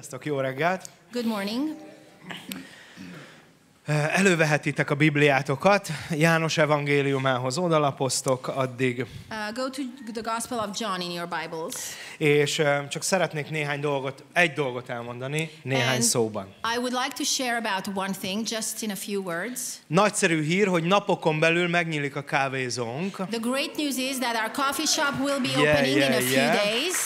Sziasztok, jó reggelt! Good morning! Elővehetitek a Bibliátokat, János evangéliumához odalapoztok addig. Uh, go to the Gospel of John in your Bibles. És uh, csak szeretnék néhány dolgot, egy dolgot elmondani, néhány And szóban. I would like to share about one thing, just in a few words. Nagyszerű hír, hogy napokon belül megnyílik a kávézónk. The great news is that our coffee shop will be yeah, opening yeah, in a yeah. few days.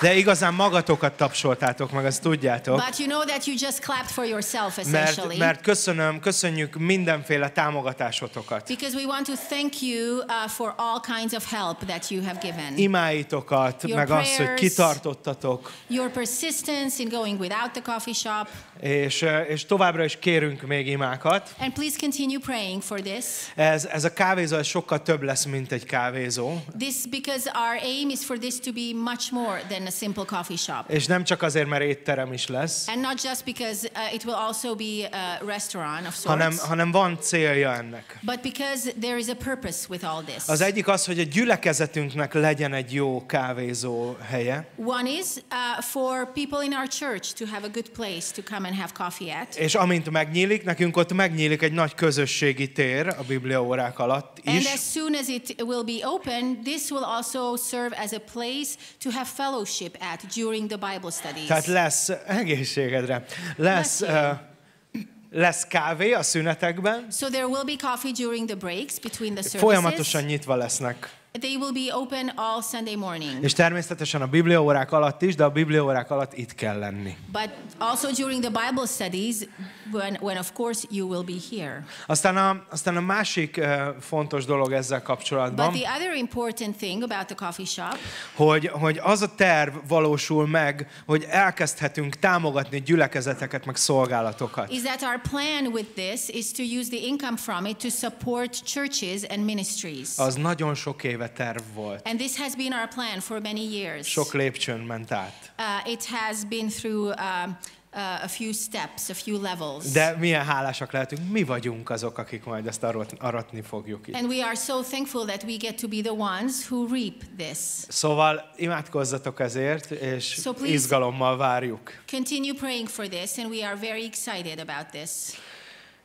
De igazán magatokat tapsoltátok meg, azt tudjátok. But you know that you just clapped for yourself, essentially. Mert, mert köszönöm, köszönjük mindenféle támogatásotokat. Because we want to thank you uh, for all kinds of help that you have given. Imáitokat, your meg prayers, azt, hogy kitartottatok. Your persistence in going without the coffee shop. És, és továbbra is kérünk még imákat. And please continue praying for this. Ez, ez a kávézó ez sokkal több lesz, mint egy kávézó. This because our aim is for this to be much more than a simple coffee shop. És nem csak azért, mert étterem is lesz. And not just because uh, it will also be a restaurant of sorts. Hanem, hanem van célja ennek. But because there is a purpose with all this. Az egyik az, hogy a gyülekezetünknek legyen egy jó kávézó helye. One is uh, for people in our church to have a good place to come and have coffee at. És amint megnyílik, nekünk ott megnyílik egy nagy közösségi tér a bibliaórák alatt is. And as soon as it will be open, this will also serve as a place to have fellowship worship at during the Bible studies. Tehát lesz eh, egészségedre. Lesz uh, lesz kávé a szünetekben. So there will be coffee during the breaks between the services. Folyamatosan nyitva lesznek. They will be open all Sunday morning. És természetesen a bibliaórák alatt is, de a bibliaórák alatt itt kell lenni. But also during the Bible studies, when, when of course you will be here. Aztán a, aztán a másik uh, fontos dolog ezzel kapcsolatban, But the other important thing about the coffee shop, hogy, hogy az a terv valósul meg, hogy elkezdhetünk támogatni gyülekezeteket, meg szolgálatokat. Is that our plan with this is to use the income from it to support churches and ministries. Az nagyon sok éve éve terv volt. And this has been our plan for many years. Sok lépcsőn ment át. Uh, it has been through Uh, uh a few steps, a few levels. De milyen hálásak lehetünk, mi vagyunk azok, akik majd ezt arat, aratni fogjuk itt. And we are so thankful that we get to be the ones who reap this. Szóval imádkozzatok ezért, és so izgalommal várjuk. Continue praying for this, and we are very excited about this.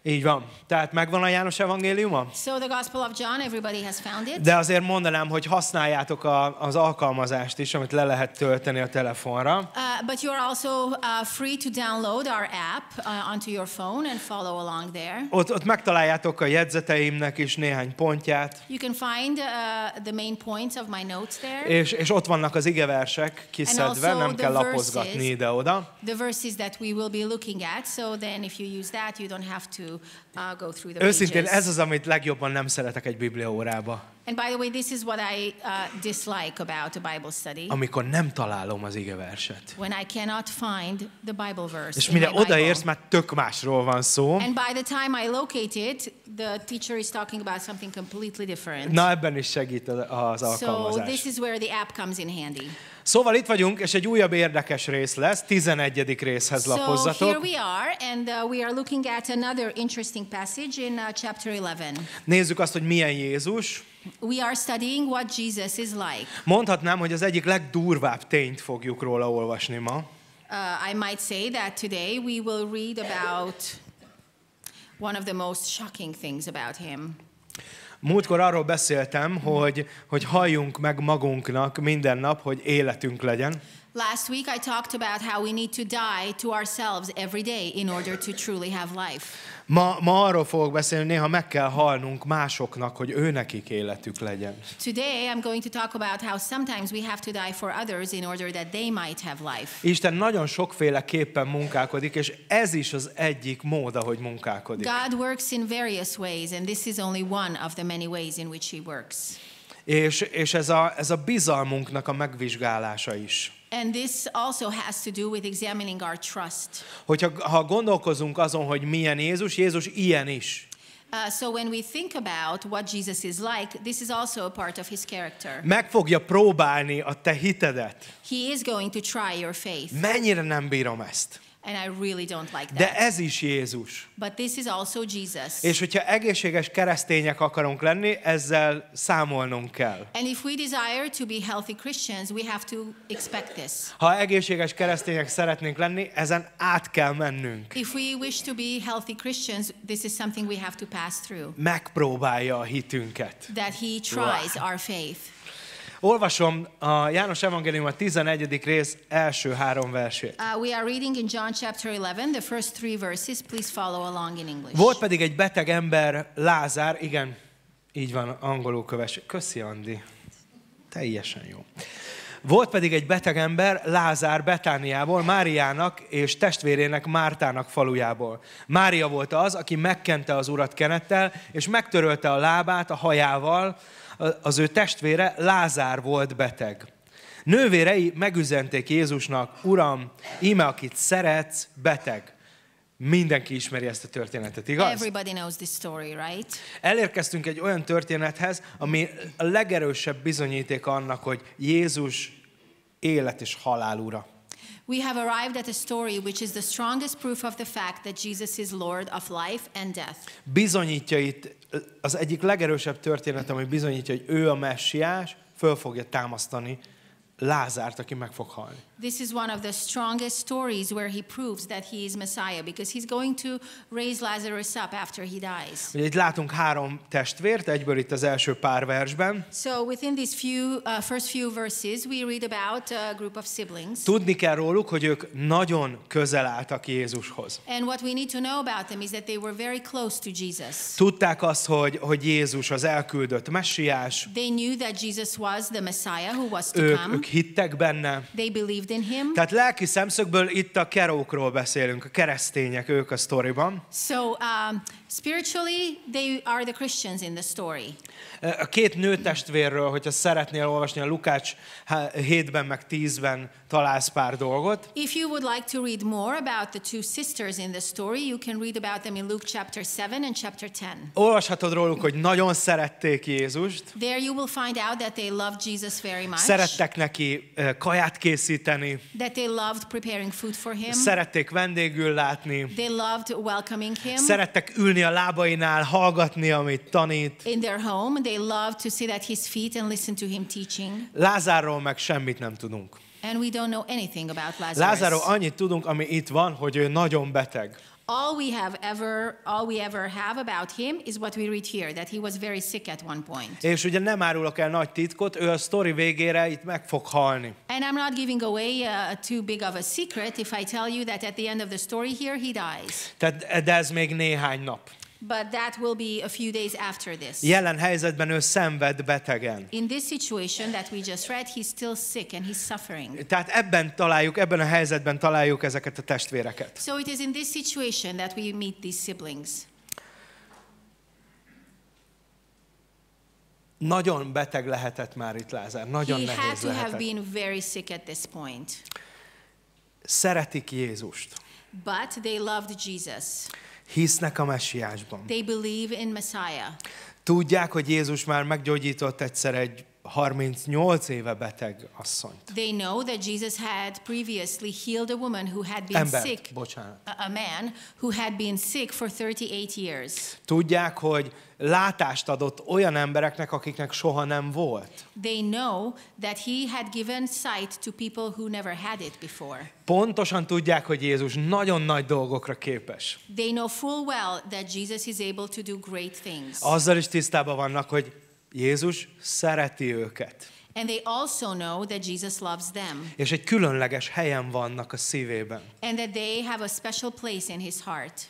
Így van. Tehát megvan a János evangéliuma? So the Gospel of John, everybody has found it. De azért mondanám, hogy használjátok a, az alkalmazást is, amit le lehet tölteni a telefonra. Uh, but are also uh, free to download our app uh, onto your phone and follow along there. Ott, ott megtaláljátok a jegyzeteimnek is néhány pontját. You can find uh, the main points of my notes there. És, és ott vannak az igeversek kiszedve, nem kell verses, lapozgatni ide-oda. The verses that we will be looking at, so then if you use that, you don't have to uh, go through the Őszintén pages. ez az, amit legjobban nem szeretek egy Biblia órába. And by the way, this is what I uh, dislike about a Bible study. Amikor nem találom az verset. When I cannot find the Bible verse. És mire odaérsz, már tök másról van szó. And by the time I locate it, the teacher is talking about something completely different. Na ebben is segít az alkalmazás. So this is where the app comes in handy. Szóval itt vagyunk, és egy újabb érdekes rész lesz, 11. részhez lapozzatok. So here we are, and uh, we are looking at another interesting passage in uh, chapter Nézzük azt, hogy milyen Jézus. We are studying what Jesus is like. Mondhatnám, hogy az egyik legdurvább tényt fogjuk róla olvasni ma. Uh, I might say that today we will read about one of the most shocking things about him. Múltkor arról beszéltem, hogy, hogy halljunk meg magunknak minden nap, hogy életünk legyen. Last week, I talked about how we need to die to ourselves every day in order to truly have life. Ma, ma arról fogok beszélni, néha meg kell halnunk másoknak, hogy ő nekik életük legyen. Today I'm going to talk about how sometimes we have to die for others in order that they might have life. Isten nagyon sokféleképpen munkálkodik, és ez is az egyik mód, ahogy munkálkodik. God works in various ways, and this is only one of the many ways in which he works. És, és ez, a, ez a bizalmunknak a megvizsgálása is. And this also has to do with examining our trust. Hogyha ha gondolkozunk azon, hogy milyen Jézus, Jézus ilyen is. Uh, so when we think about what Jesus is like, this is also a part of his character. Meg fogja próbálni a te hitedet. He is going to try your faith. Mennyire nem bírom ezt. And I really don't like that. De ez is Jézus. But this is also Jesus. És hogyha egészséges keresztények akarunk lenni, ezzel számolnunk kell. And if we desire to be healthy Christians, we have to expect this. Ha egészséges keresztények szeretnénk lenni, ezen át kell mennünk. If we wish to be healthy Christians, this is something we have to pass through. Megpróbálja a hitünket. That he tries wow. our faith. Olvasom a János Evangélium a 11. rész első három versét. Uh, we are reading in John chapter 11, the first three verses. Please follow along in English. Volt pedig egy beteg ember, Lázár, igen, így van, angolul kövessük. Köszi, Andi. Teljesen jó. Volt pedig egy beteg ember, Lázár Betániából, Máriának és testvérének Mártának falujából. Mária volt az, aki megkente az urat kenettel, és megtörölte a lábát a hajával, az ő testvére Lázár volt beteg. Nővérei megüzenték Jézusnak, Uram, íme, akit szeretsz, beteg. Mindenki ismeri ezt a történetet, igaz? Everybody knows this story, right? Elérkeztünk egy olyan történethez, ami a legerősebb bizonyíték annak, hogy Jézus élet és halál ura we have arrived at a story which is the strongest proof of the fact that Jesus is Lord of life and death. Bizonyítja itt az egyik legerősebb történet, ami bizonyítja, hogy ő a messiás, föl fogja támasztani Lázárt, aki meg fog halni this is one of the strongest stories where he proves that he is Messiah, because he's going to raise Lazarus up after he dies. Ugye itt látunk három testvért, egyből itt az első pár versben. So within these few, uh, first few verses we read about a group of siblings. Tudni kell róluk, hogy ők nagyon közel álltak Jézushoz. And what we need to know about them is that they were very close to Jesus. Tudták azt, hogy, hogy Jézus az elküldött messiás. They knew that Jesus was the Messiah who was to ők, come. Ők hittek benne. They believed in him. Tehát lelki szemszögből itt a kerókról beszélünk, a keresztények, ők a sztoriban. So um, spiritually they are the Christians in the story. A két nőtestvérről, hogyha szeretnél olvasni a Lukács 7-ben meg 10-ben találsz pár dolgot. If you would like to read more about the two sisters in the story, you can read about them in Luke chapter 7 and chapter 10. Olvashatod róluk, hogy nagyon szerették Jézust. There you will find out that they loved Jesus very much. Szerettek neki eh, kaját készíteni. That they loved preparing food for him. Szerették vendégül látni. They loved welcoming him. Szerettek ülni a lábainál, hallgatni, amit tanít. In their home, they loved to sit at his feet and listen to him teaching. Lázárról meg semmit nem tudunk. And we don't know anything about Lazarus. Lázaro annyit tudunk, ami itt van, hogy ő nagyon beteg. All we have ever, all we ever have about him is what we read here, that he was very sick at one point. És ugye nem árulok el nagy titkot, ő a story végére itt meg fog halni. And I'm not giving away a uh, too big of a secret if I tell you that at the end of the story here he dies. Tehát, de ez még néhány nap. But that will be a few days after this. Jelen helyzetben ő szenved betegen. In this situation that we just read, he's still sick and he's suffering. Tehát ebben találjuk, ebben a helyzetben találjuk ezeket a testvéreket. So it is in this situation that we meet these siblings. Nagyon beteg lehetett már itt Lázár, nagyon He nehéz to lehetett. have been very sick at this point. Szeretik Jézust. But they loved Jesus. Hisznek a messiásban. They believe in Messiah. Tudják, hogy Jézus már meggyógyított egyszer egy 38 éve beteg asszonyt. They know that Jesus had previously healed a woman who had been Embert, sick. Bocsánat. A man who had been sick for 38 years. Tudják, hogy látást adott olyan embereknek, akiknek soha nem volt. They know that he had given sight to people who never had it before. Pontosan tudják, hogy Jézus nagyon nagy dolgokra képes. They know full well that Jesus is able to do great things. Azzal is tisztában vannak, hogy Jézus szereti őket. And they also know that Jesus loves them. És egy különleges helyen vannak a szívében. And that they have a special place in his heart.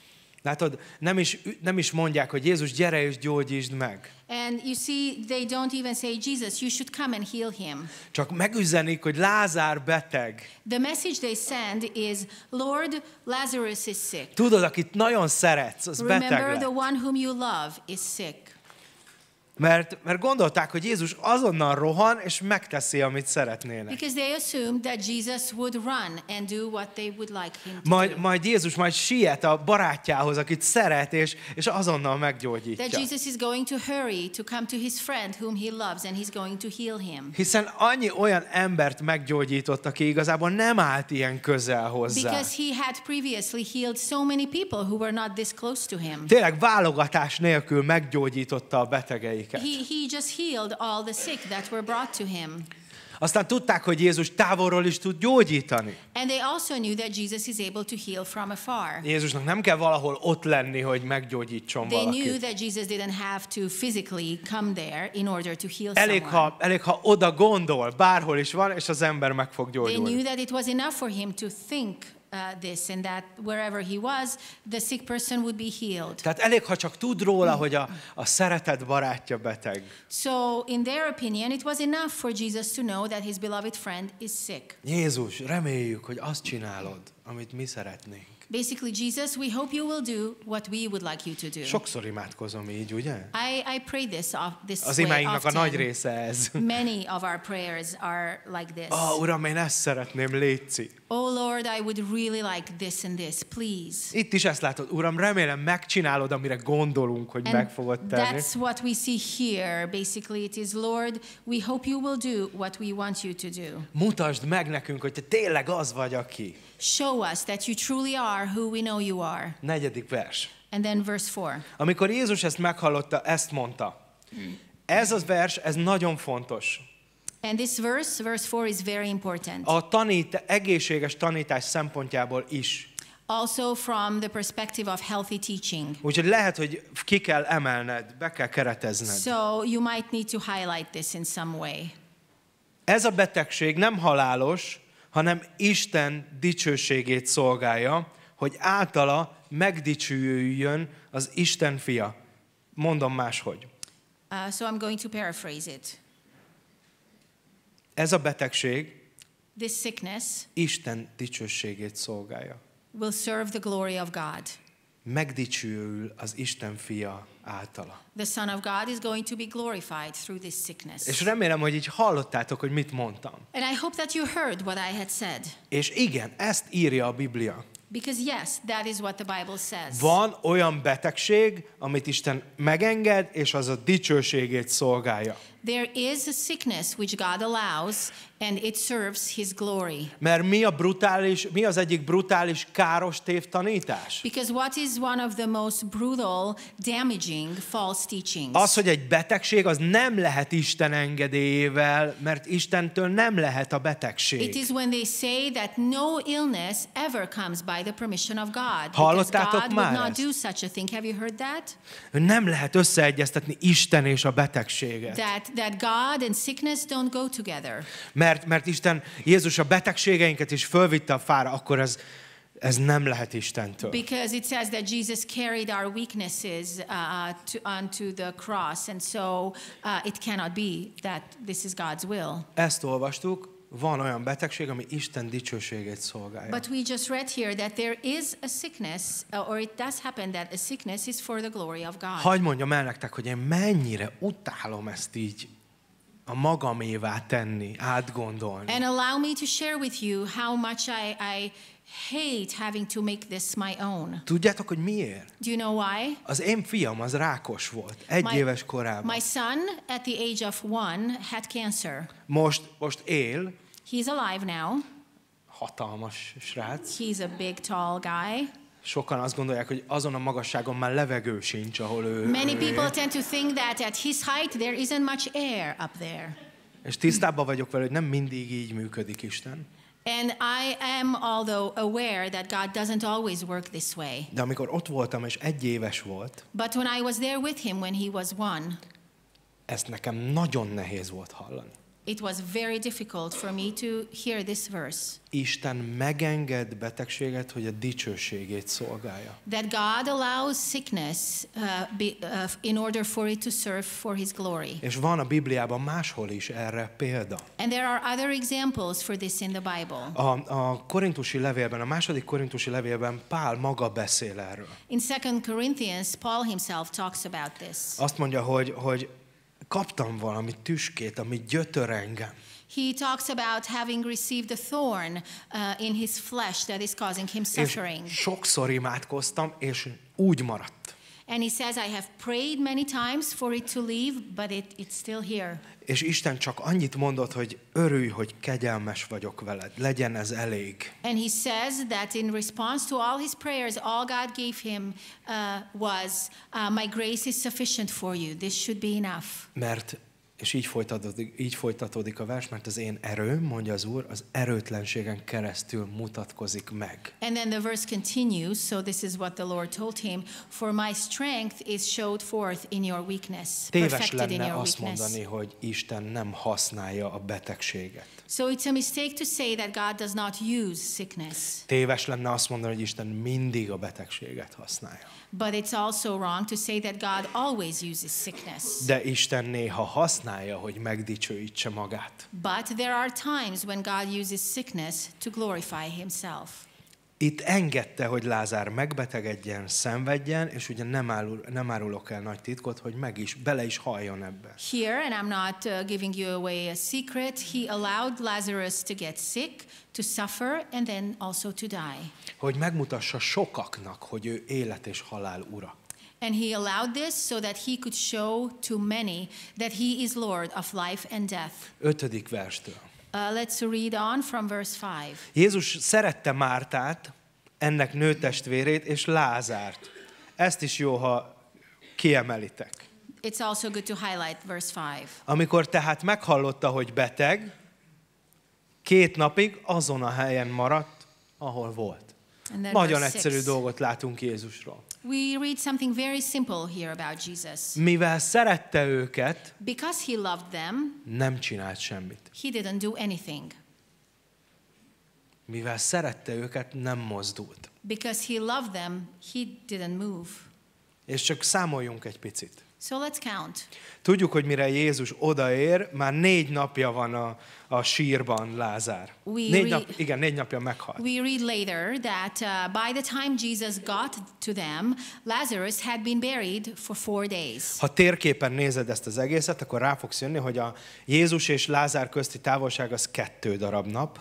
Látod, nem is, nem is mondják, hogy Jézus, gyere és gyógyítsd meg. And you see, they don't even say, Jesus, you should come and heal him. Csak megüzenik, hogy Lázár beteg. The message they send is, Lord, Lazarus is sick. Tudod, akit nagyon szeretsz, az Remember, beteg Remember, the one whom you love is sick. Mert, mert gondolták, hogy Jézus azonnal rohan, és megteszi, amit szeretnének. Because they assumed that Jesus would run and do what they would like him to majd, do. majd Jézus majd siet a barátjához, akit szeret, és, és azonnal meggyógyítja. That Jesus is going to hurry to come to his friend whom he loves and he's going to heal him. Hiszen annyi olyan embert meggyógyított, aki igazából nem állt ilyen közel hozzá. Because he had previously healed so many people who were not this close to him. Tényleg válogatás nélkül meggyógyította a betegeit betegeiket. He, he just healed all the sick that were brought to him. Aztán tudták, hogy Jézus távolról is tud gyógyítani. And they also knew that Jesus is able to heal from afar. Jézusnak nem kell valahol ott lenni, hogy meggyógyítson valakit. They knew that Jesus didn't have to physically come there in order to heal someone. elég, Ha, elég, ha oda gondol, bárhol is van, és az ember meg fog gyógyulni. They knew that it was enough for him to think Uh, this and that wherever he was, the sick person would be healed. Tehát elég, ha csak tud róla, mm. hogy a, a szeretett barátja beteg. So in their opinion, it was enough for Jesus to know that his beloved friend is sick. Jézus, reméljük, hogy azt csinálod, amit mi szeretnénk. Basically, Jesus, we hope you will do what we would like you to do. Sokszor imádkozom így, ugye? I, I pray this, of, this Az imáinknak a nagy része ez. Many of our prayers are like this. oh, Uram, én ezt szeretném, létszi. Oh Lord, I would really like this and this, please. Itt is ezt látod, Uram, remélem megcsinálod, amire gondolunk, hogy and meg fogod tenni. That's what we see here. Basically, it is Lord, we hope you will do what we want you to do. Mutasd meg nekünk, hogy te tényleg az vagy, aki. Show us that you truly are who we know you are. Negyedik vers. And then verse 4. Amikor Jézus ezt meghallotta, ezt mondta. Ez az vers, ez nagyon fontos. And this verse, verse 4 is very important. A tanít, egészséges tanítás szempontjából is. Also from the perspective of healthy teaching. Úgyhogy lehet, hogy ki kell emelned, be kell keretezned. So you might need to highlight this in some way. Ez a betegség nem halálos, hanem Isten dicsőségét szolgálja, hogy általa megdicsőjön az Isten fia. Mondom máshogy. Uh, so I'm going to paraphrase it. Ez a betegség This sickness Isten dicsőségét szolgálja. Will serve the glory of God. Megdicsőül az Isten fia általa. The Son of God is going to be glorified through this sickness. És remélem, hogy így hallottátok, hogy mit mondtam. And I hope that you heard what I had said. És igen, ezt írja a Biblia. Because yes, that is what the Bible says. Van olyan betegség, amit Isten megenged, és az a dicsőségét szolgálja. There is a sickness which God allows, and it serves His glory. Mert mi a brutális, mi az egyik brutális káros tévtanítás? Because what is one of the most brutal, damaging false teachings? Az, hogy egy betegség, az nem lehet Isten engedélyével, mert Istentől nem lehet a betegség. It is when they say that no illness ever comes by the permission of God. Hallottátok God már would not ezt? do such a thing. Have you heard that? Nem lehet összeegyeztetni Isten és a betegséget. That that God and sickness don't go together. Mert, mert Isten, Jézus a betegségeinket is fölvitte a fára, akkor ez, ez nem lehet Istentől. Because it says that Jesus carried our weaknesses uh, to, onto the cross, and so uh, it cannot be that this is God's will. Ezt olvastuk, van olyan betegség, ami Isten dicsőségét szolgálja. But we just read here that there is a sickness, uh, or it does happen that a sickness is for the glory of God. Hagy mondjam el nektek, hogy én mennyire utálom ezt így a magamévá tenni, átgondolni. And allow me to share with you how much I, I hate having to make this my own. Tudjátok, hogy miért? Do you know why? Az én fiam az rákos volt, egy my, éves korában. My son at the age of one had cancer. Most, most él, He's alive now. Hatalmas srác. He's a big tall guy. Sokan azt gondolják, hogy azon a magasságon már levegő sincs, ahol ő. Many people tend to think that at his height there isn't much air up there. És tisztában vagyok vele, hogy nem mindig így működik Isten. And I am although aware that God doesn't always work this way. De amikor ott voltam és egy éves volt. But when I was there with him when he was one. Ezt nekem nagyon nehéz volt hallani. It was very difficult for me to hear this verse. Isten megenged betegséget, hogy a dicsőségét szolgálja. That God allows sickness uh, be, uh, in order for it to serve for his glory. És van a Bibliában máshol is erre példa. And there are other examples for this in the Bible. A, a korintusi levélben, a második korintusi levélben Pál maga beszél erről. In 2 Corinthians Paul himself talks about this. Azt mondja, hogy hogy kaptam valami tüskét, ami gyötör engem. He talks about having received a thorn uh, in his flesh that is causing him suffering. És sokszor imádkoztam, és úgy maradt. And he says, I have prayed many times for it to leave, but it, it's still here. És Isten csak annyit mondott, hogy örülj, hogy kegyelmes vagyok veled, legyen ez elég. And he says that in response to all his prayers, all God gave him uh, was, uh, my grace is sufficient for you, this should be enough. Mert és így folytatódik, így folytatódik a vers, mert az én erőm, mondja az Úr, az erőtlenségen keresztül mutatkozik meg. And then the verse continues, so this is what the Lord told him, for my strength is showed forth in your weakness. perfected in your weakness. Téves lenne azt mondani, hogy Isten nem használja a betegséget. So it's a mistake to say that God does not use sickness. Téves lenne azt mondani, hogy Isten mindig a betegséget használja. But it's also wrong to say that God always uses sickness. De Isten néha használja, hogy megdicsőítse magát. But there are times when God uses sickness to glorify himself itt engedte, hogy Lázár megbetegedjen, szenvedjen, és ugye nem, árul, nem árulok el nagy titkot, hogy meg is, bele is halljon ebbe. Here, and I'm not uh, giving you away a secret, he allowed Lazarus to get sick, to suffer, and then also to die. Hogy megmutassa sokaknak, hogy ő élet és halál ura. And he allowed this so that he could show to many that he is Lord of life and death. Ötödik verstől. Uh, let's read on from verse 5. Jézus szerette Mártát, ennek nőtestvérét és Lázárt. Ezt is jó, ha kiemelitek. It's also good to highlight verse 5. Amikor tehát meghallotta, hogy beteg, két napig azon a helyen maradt, ahol volt. Nagyon egyszerű six. dolgot látunk Jézusról. We read something very simple here about Jesus. Mivel szerette őket, because he loved them, nem csinált semmit. He didn't do anything. Mivel szerette őket, nem mozdult. Because he loved them, he didn't move. És csak számoljunk egy picit. So let's count. Tudjuk, hogy mire Jézus odaér, már négy napja van a, a sírban Lázár. We négy nap, igen, négy napja meghalt. We read later that uh, by the time Jesus got to them, Lazarus had been buried for four days. Ha térképen nézed ezt az egészet, akkor rá fogsz jönni, hogy a Jézus és Lázár közti távolság az kettő darab nap.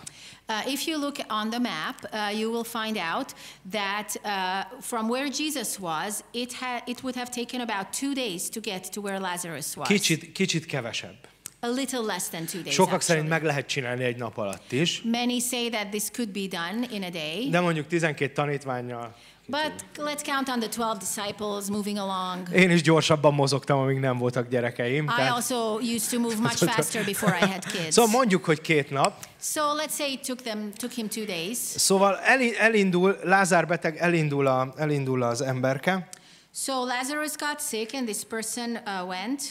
Uh, if you look on the map, uh, you will find out that uh, from where Jesus was, it, ha- it would have taken about two days to get to where Lazarus was. Kicsit, kicsit kevesebb. A little less than two days, Sokak szerint meg lehet csinálni egy nap alatt is. Many say that this could be done in a day. De mondjuk 12 tanítványjal. But let's count on the 12 disciples moving along. Én is gyorsabban mozogtam, amíg nem voltak gyerekeim. I also used to move much faster before I had kids. Szóval mondjuk, hogy két nap. So let's say it took them took him two days. Szóval elindul Lázár beteg elindul a, elindul az emberke. So Lazarus got sick and this person uh, went.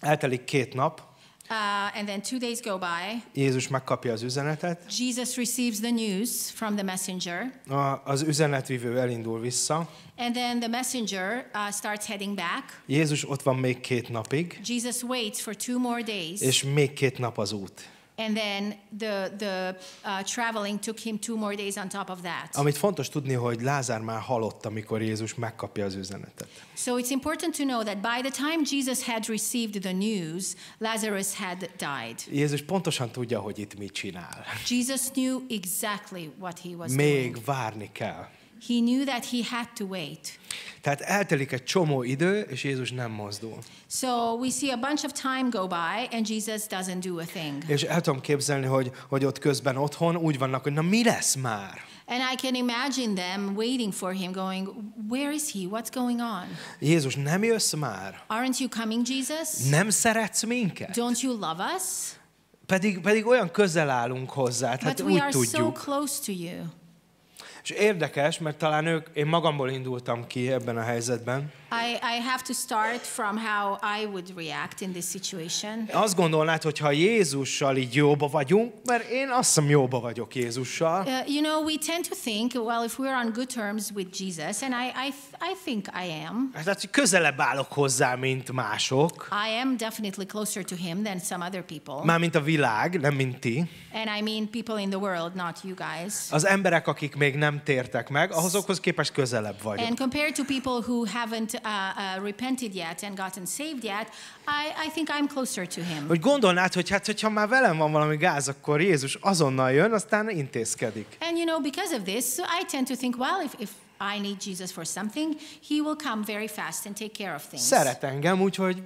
Eltelik két nap. Uh, and then two days go by. Jézus megkapja az üzenetet. Jesus receives the news from the messenger. A, az üzenetvívő elindul vissza. And then the messenger uh, starts heading back. Jézus ott van még két napig. Jesus waits for two more days. És még két nap az út. And then the, the uh, traveling took him two more days on top of that. Amit fontos tudni, hogy Lázár már halott, amikor Jézus megkapja az üzenetet. So it's important to know that by the time Jesus had received the news, Lazarus had died. Jézus pontosan tudja, hogy itt mit csinál. Jesus knew exactly what he was Még doing. várni kell. He knew that he had to wait. Tehát eltelik egy csomó idő, és Jézus nem mozdul. So we see a bunch of time go by, and Jesus doesn't do a thing. És el tudom képzelni, hogy, hogy ott közben otthon úgy vannak, hogy na mi lesz már? And I can imagine them waiting for him, going, where is he? What's going on? Jézus, nem jössz már? Aren't you coming, Jesus? Nem szeretsz minket? Don't you love us? Pedig, pedig olyan közel állunk hozzá, But hát But we úgy are tudjuk. So close to you. És érdekes, mert talán ők, én magamból indultam ki ebben a helyzetben, I, I have to start from how I would react in this situation. Azt gondolnád, hogy ha Jézussal így jóba vagyunk, mert én azt hiszem jóba vagyok Jézussal. Uh, you know, we tend to think, well, if we're on good terms with Jesus, and I, I, I think I am. Tehát, hát, hogy közelebb állok hozzá, mint mások. I am definitely closer to him than some other people. Mármint a világ, nem mint ti. And I mean people in the world, not you guys. Az emberek, akik még nem tértek meg, ahhoz képest közelebb vagyok. And compared to people who haven't Uh, uh, repented yet and gotten saved yet, I, I think I'm closer to him. Hogy gondolnád, hogy hát, hogyha már velem van valami gáz, akkor Jézus azonnal jön, aztán intézkedik. And you know, because of this, I tend to think, well, if, if I need Jesus for something, he will come very fast and take care of things. Szeret engem, úgyhogy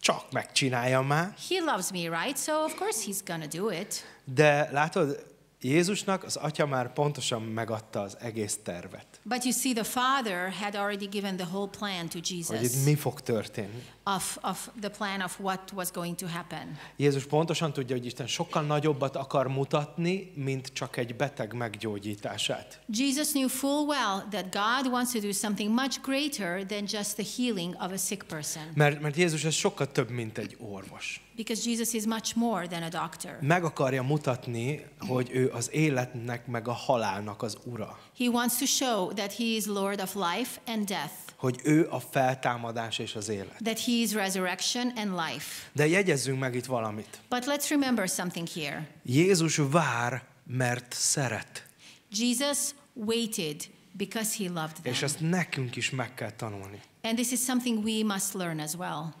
csak megcsinálja már. He loves me, right? So of course he's gonna do it. De látod, Jézusnak az atya már pontosan megadta az egész tervet. But you see, the father had already given the whole plan to Jesus. Hogy itt mi fog történni. Of, of the plan of what was going to happen. Jézus pontosan tudja, hogy Isten sokkal nagyobbat akar mutatni, mint csak egy beteg meggyógyítását. Jesus knew full well that God wants to do something much greater than just the healing of a sick person. Mert, mert Jézus ez sokkal több, mint egy orvos. Because Jesus is much more than a doctor. Meg akarja mutatni, hogy ő az életnek meg a halálnak az ura. He wants to show that he is Lord of life and death. Hogy ő a feltámadás és az élet. That he is resurrection and life. De jegyezzünk meg itt valamit. But let's remember something here. Jézus vár, mert szeret. Jesus waited because he loved them. És ezt nekünk is meg kell tanulni. And this is something we must learn as well.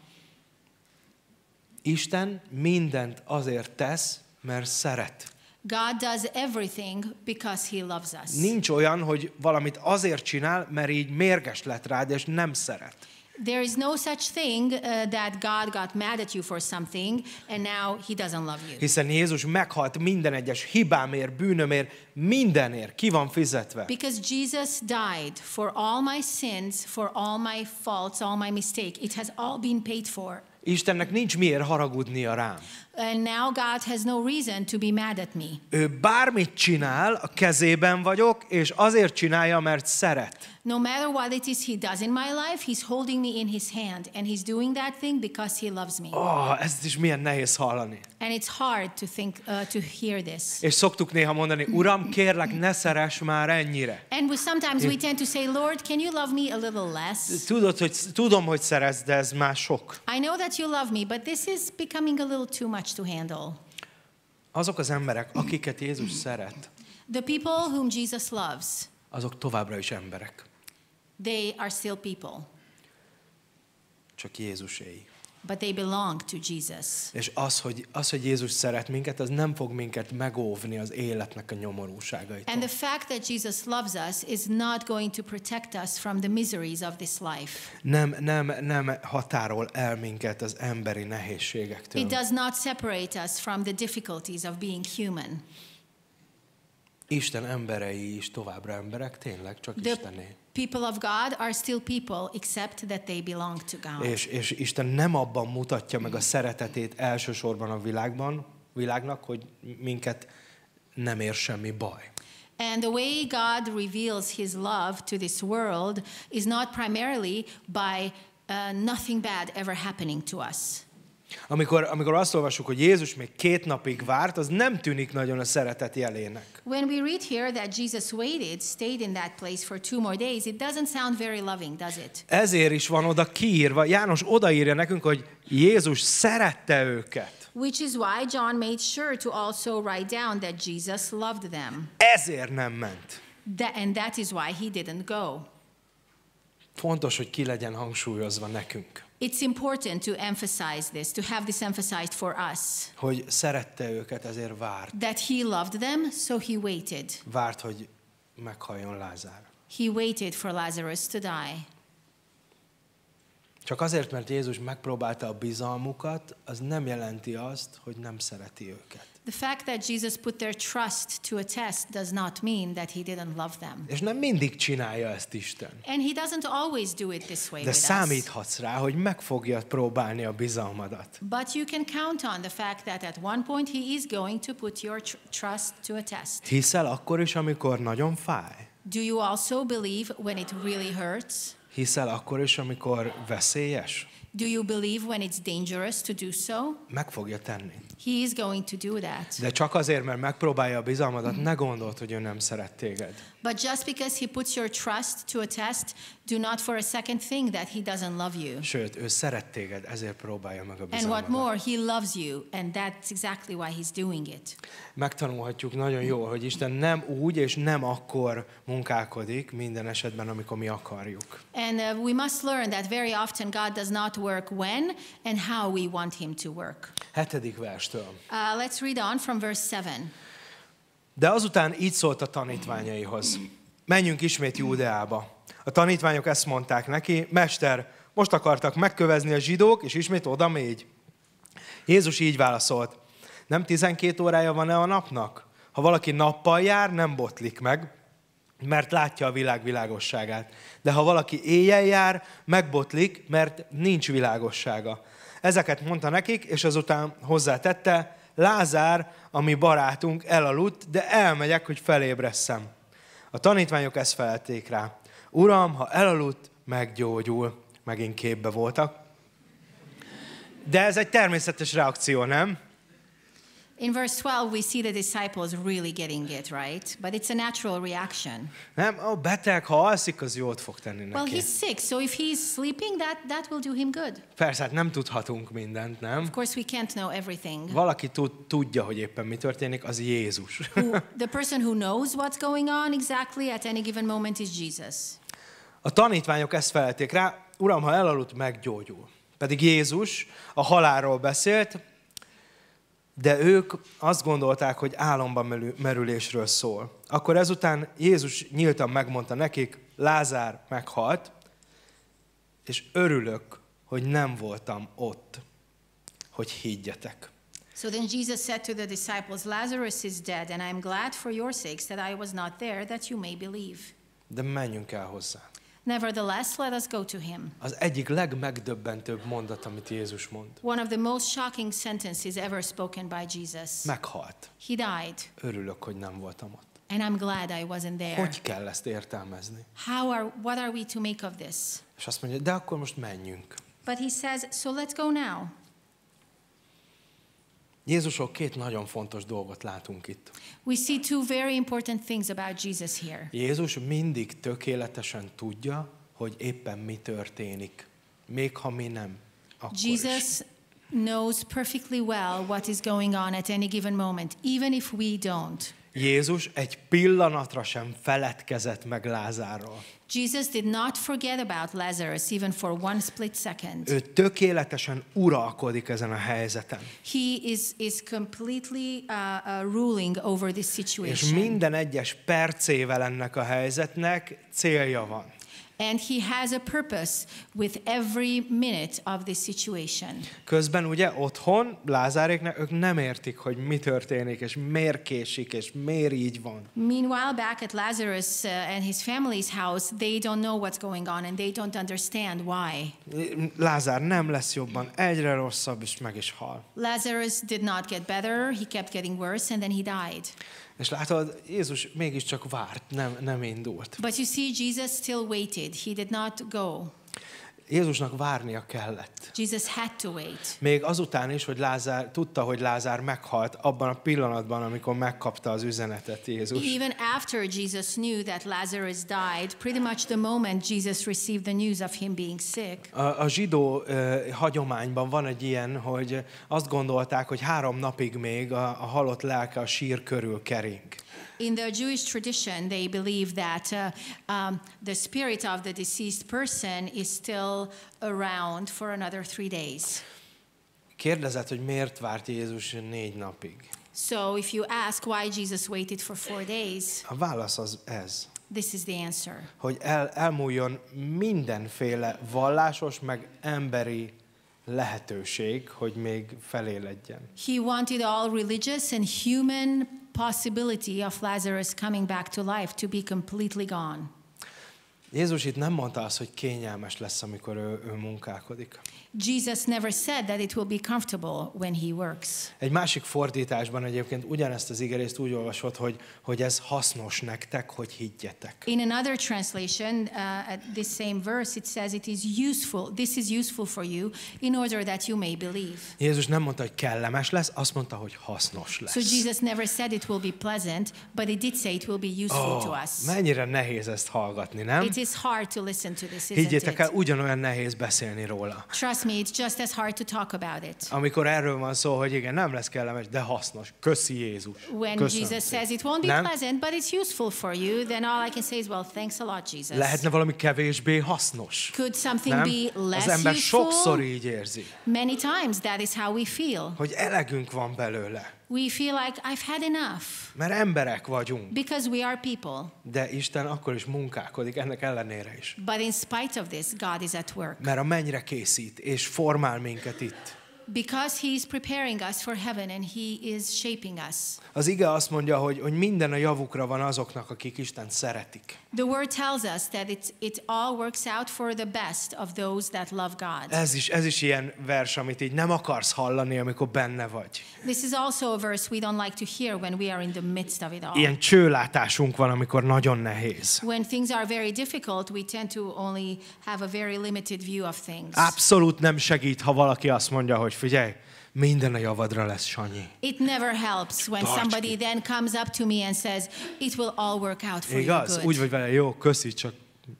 Isten mindent azért tesz, mert szeret. God does everything because he loves us. Nincs olyan, hogy valamit azért csinál, mert így mérges lett rád, és nem szeret. There is no such thing uh, that God got mad at you for something and now he doesn't love you. Hiszen Jézus meghalt minden egyes hibámért, bűnömért, mindenért, ki van fizetve. Because Jesus died for all my sins, for all my faults, all my mistake. It has all been paid for. Istennek nincs miért haragudnia rám. And now God has no reason to be mad at me. Ő bármit csinál, a kezében vagyok, és azért csinálja, mert szeret. No matter what it is he does in my life, he's holding me in his hand, and he's doing that thing because he loves me. Oh, ez is milyen nehéz hallani. And it's hard to think uh, to hear this. És szoktuk néha mondani, Uram, kérlek, ne szeress már ennyire. And we sometimes we tend to say, Lord, can you love me a little less? Tudod, hogy tudom, hogy szeretsz, de ez már sok. I know that you love me, but this is becoming a little too much much to handle. Azok az emberek, akiket Jézus szeret, the people whom Jesus loves, azok továbbra is emberek. They are still people. Csak Jézuséi. But they belong to Jesus. És az hogy, az, hogy Jézus szeret minket, az nem fog minket megóvni az életnek a nyomorúságaitól. And the fact that Jesus loves us is not going to protect us from the miseries of this life. Nem, nem, nem határol el minket az emberi nehézségektől. It does not separate us from the difficulties of being human. Isten emberei is továbbra emberek, tényleg csak the Istené. People of God are still people, except that they belong to God. És, és Isten nem abban mutatja meg a szeretetét elsősorban a világban, világnak, hogy minket nem ér semmi baj. And the way God reveals his love to this world is not primarily by uh, nothing bad ever happening to us. Amikor, amikor azt olvasjuk, hogy Jézus még két napig várt, az nem tűnik nagyon a szeretet jelének. When we read here that Jesus waited, stayed in that place for two more days, it doesn't sound very loving, does it? Ezért is van oda kiírva, János odaírja nekünk, hogy Jézus szerette őket. Which is why John made sure to also write down that Jesus loved them. Ezért nem ment. That, and that is why he didn't go. Fontos, hogy ki legyen hangsúlyozva nekünk. It's important to emphasize this, to have this emphasized for us. Hogy szerette őket, ezért várt. That he loved them, so he waited. Várt, hogy meghaljon Lázár. He waited for Lazarus to die. Csak azért, mert Jézus megpróbálta a bizalmukat, az nem jelenti azt, hogy nem szereti őket. The fact that Jesus put their trust to a test does not mean that he didn't love them. És nem mindig csinálja ezt Isten. And he doesn't always do it this way De with számíthatsz us. rá, hogy meg fogja próbálni a bizalmadat. But you can count on the fact that at one point he is going to put your trust to a test. Hiszel akkor is, amikor nagyon fáj? Do you also believe when it really hurts? Hiszel akkor is, amikor veszélyes? Do you believe when it's dangerous to do so? Meg fogja tenni. He is going to do that. De csak azért, mert megpróbálja a bizalmadat, ne gondolt, hogy ő nem szeret téged. But just because he puts your trust to a test, do not for a second think that he doesn't love you. Sőt, ő szeret téged, ezért próbálja meg a bizalmat. And what more, he loves you, and that's exactly why he's doing it. Megtanulhatjuk nagyon jól, hogy Isten nem úgy és nem akkor munkálkodik minden esetben, amikor mi akarjuk. And uh, we must learn that very often God does not work when and how we want him to work. Hetedik verstől. Uh, let's read on from verse 7. De azután így szólt a tanítványaihoz. Menjünk ismét Júdeába. A tanítványok ezt mondták neki, Mester, most akartak megkövezni a zsidók, és ismét oda mégy. Jézus így válaszolt, nem 12 órája van-e a napnak? Ha valaki nappal jár, nem botlik meg, mert látja a világ világosságát. De ha valaki éjjel jár, megbotlik, mert nincs világossága. Ezeket mondta nekik, és azután hozzátette, Lázár, ami barátunk, elaludt, de elmegyek, hogy felébresszem. A tanítványok ezt felelték rá. Uram, ha elaludt, meggyógyul. Megint képbe voltak. De ez egy természetes reakció, nem? In verse 12 we see the disciples really getting it, right? But it's a natural reaction. Nem, a beteg, ha alszik, az jót fog tenni neki. Well, he's sick, so if he's sleeping, that, that will do him good. Persze, hát nem tudhatunk mindent, nem? Of course we can't know everything. Valaki tud, tudja, hogy éppen mi történik, az Jézus. who, the person who knows what's going on exactly at any given moment is Jesus. A tanítványok ezt felelték rá, Uram, ha elaludt, meggyógyul. Pedig Jézus a halálról beszélt, de ők azt gondolták, hogy álomban merülésről szól. Akkor ezután Jézus nyíltan megmondta nekik, Lázár meghalt, és örülök, hogy nem voltam ott, hogy higgyetek. So then Jesus said to the disciples, Lazarus is dead, and I am glad for your sakes that I was not there, that you may believe. De menjünk el hozzá. Nevertheless, let us go to him. Az egyik legmegdöbbentőbb mondat, amit Jézus mond. One of the most shocking sentences ever spoken by Jesus. Meghalt. He died. Örülök, hogy nem voltam ott. And I'm glad I wasn't there. Hogy kell ezt értelmezni? How are, what are we to make of this? És azt mondja, de akkor most menjünk. But he says, so let's go now. Jézusok két nagyon fontos dolgot látunk itt. We see two very important things about Jesus here. Jézus mindig tökéletesen tudja, hogy éppen mi történik, még ha mi nem. Akkor Jesus is. knows perfectly well what is going on at any given moment, even if we don't. Jézus egy pillanatra sem feledkezett meg Lázáról. Jesus did not forget about Lazarus even for one split second. Ő tökéletesen uralkodik ezen a helyzeten. He is is completely uh, uh, ruling over this situation. És minden egyes percével ennek a helyzetnek célja van. And he has a purpose with every minute of this situation. Közben ugye otthon Lázáréknak ők nem értik, hogy mi történik, és miért késik, és miért így van. Meanwhile, back at Lazarus uh, and his family's house, they don't know what's going on, and they don't understand why. Lázár nem lesz jobban, egyre rosszabb, és meg is hal. Lazarus did not get better, he kept getting worse, and then he died. És látod, Jézus mégiscsak várt, nem, nem indult. But you see, Jesus still waited. He did not go. Jézusnak várnia kellett. Jesus had to wait. Még azután is, hogy Lázár, tudta, hogy Lázár meghalt abban a pillanatban, amikor megkapta az üzenetet Jézus. Even after Jesus knew that Lazarus died, pretty much the moment Jesus received the news of him being sick. A, a zsidó uh, hagyományban van egy ilyen, hogy azt gondolták, hogy három napig még a, a halott lelke a sír körül kering. in the Jewish tradition, they believe that uh, um, the spirit of the deceased person is still around for another three days. hogy miért várt Jézus négy napig? So if you ask why Jesus waited for four days, a válasz az ez. This is the answer. Hogy el, elmúljon mindenféle vallásos, meg emberi lehetőség, hogy még felé legyen. He wanted all religious and human possibility of Lazarus coming back to life to be completely gone. Jézus itt nem mondta azt, hogy kényelmes lesz, amikor ő, ő munkálkodik. Jesus never said that it will be comfortable when he works. Egy másik fordításban egyébként ugyanezt az igerészt úgy olvasod, hogy, hogy ez hasznos nektek, hogy higgyetek. In another translation, uh, at this same verse, it says it is useful, this is useful for you in order that you may believe. Jézus nem mondta, hogy kellemes lesz, azt mondta, hogy hasznos lesz. So Jesus never said it will be pleasant, but he did say it will be useful oh, to us. Mennyire nehéz ezt hallgatni, nem? It is hard to listen to this, isn't Higgyétek it? el, ugyanolyan nehéz beszélni róla. Trust classmates just as hard to talk about it. Amikor erről van szó, hogy igen, nem lesz kellemes, de hasznos. Köszi Jézus. When Köszönöm Jesus szépen. says it won't be nem? pleasant, but it's useful for you, then all I can say is, well, thanks a lot, Jesus. Lehetne valami kevésbé hasznos. Could something nem? be less Az ember useful? sokszor így érzi. Many times that is how we feel. Hogy elegünk van belőle. We feel like I've had enough. Mert emberek vagyunk. Because we are people. De Isten akkor is munkálkodik ennek ellenére is. But in spite of this, God is at work. Mert a mennyre készít és formál minket itt. Because he's preparing us for heaven and he is shaping us. Az ige azt mondja, hogy, hogy minden a javukra van azoknak, akik Isten szeretik. The word tells us that it, it all works out for the best of those that love God. Ez is, ez is ilyen vers, amit így nem akarsz hallani, amikor benne vagy. This is also a verse we don't like to hear when we are in the midst of it all. Ilyen csőlátásunk van, amikor nagyon nehéz. When things are very difficult, we tend to only have a very limited view of things. Abszolút nem segít, ha valaki azt mondja, hogy figyelj, minden a javadra lesz, Sanyi. It never helps when Tartsd somebody ki. then comes up to me and says, it will all work out for Igaz? you good. Úgy vagy vele, jó, köszi, csak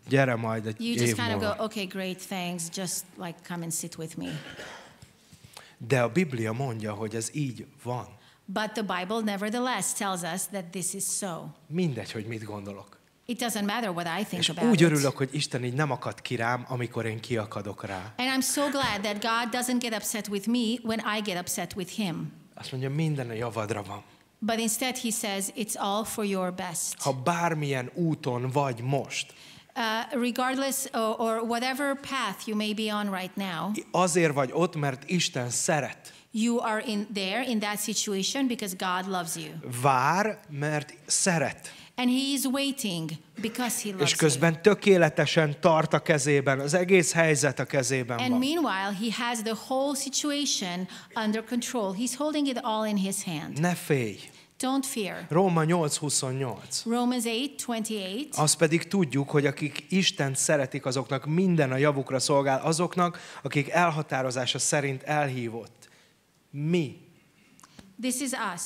gyere majd egy You just kind múlva. of go, okay, great, thanks, just like come and sit with me. De a Biblia mondja, hogy ez így van. But the Bible nevertheless tells us that this is so. Mindegy, hogy mit gondolok. It doesn't matter what I think És about úgy örülök, hogy Isten így nem akad ki rám, amikor én kiakadok rá. And I'm so glad that God doesn't get upset with me when I get upset with him. Azt mondja, minden a javadra van. But instead he says, it's all for your best. Ha bármilyen úton vagy most, Uh, regardless or, or whatever path you may be on right now. Azért vagy ott, mert Isten szeret. You are in there in that situation because God loves you. Vár, mert szeret. And he is waiting because he loves és közben tökéletesen tart a kezében, az egész helyzet a kezében And van. meanwhile he has the whole situation under control. He's holding it all in his hand. Ne félj! Don't fear. Róma 8:28. Romans 8:28. Azt pedig tudjuk, hogy akik Istent szeretik, azoknak minden a javukra szolgál, azoknak, akik elhatározása szerint elhívott. Mi? This is us.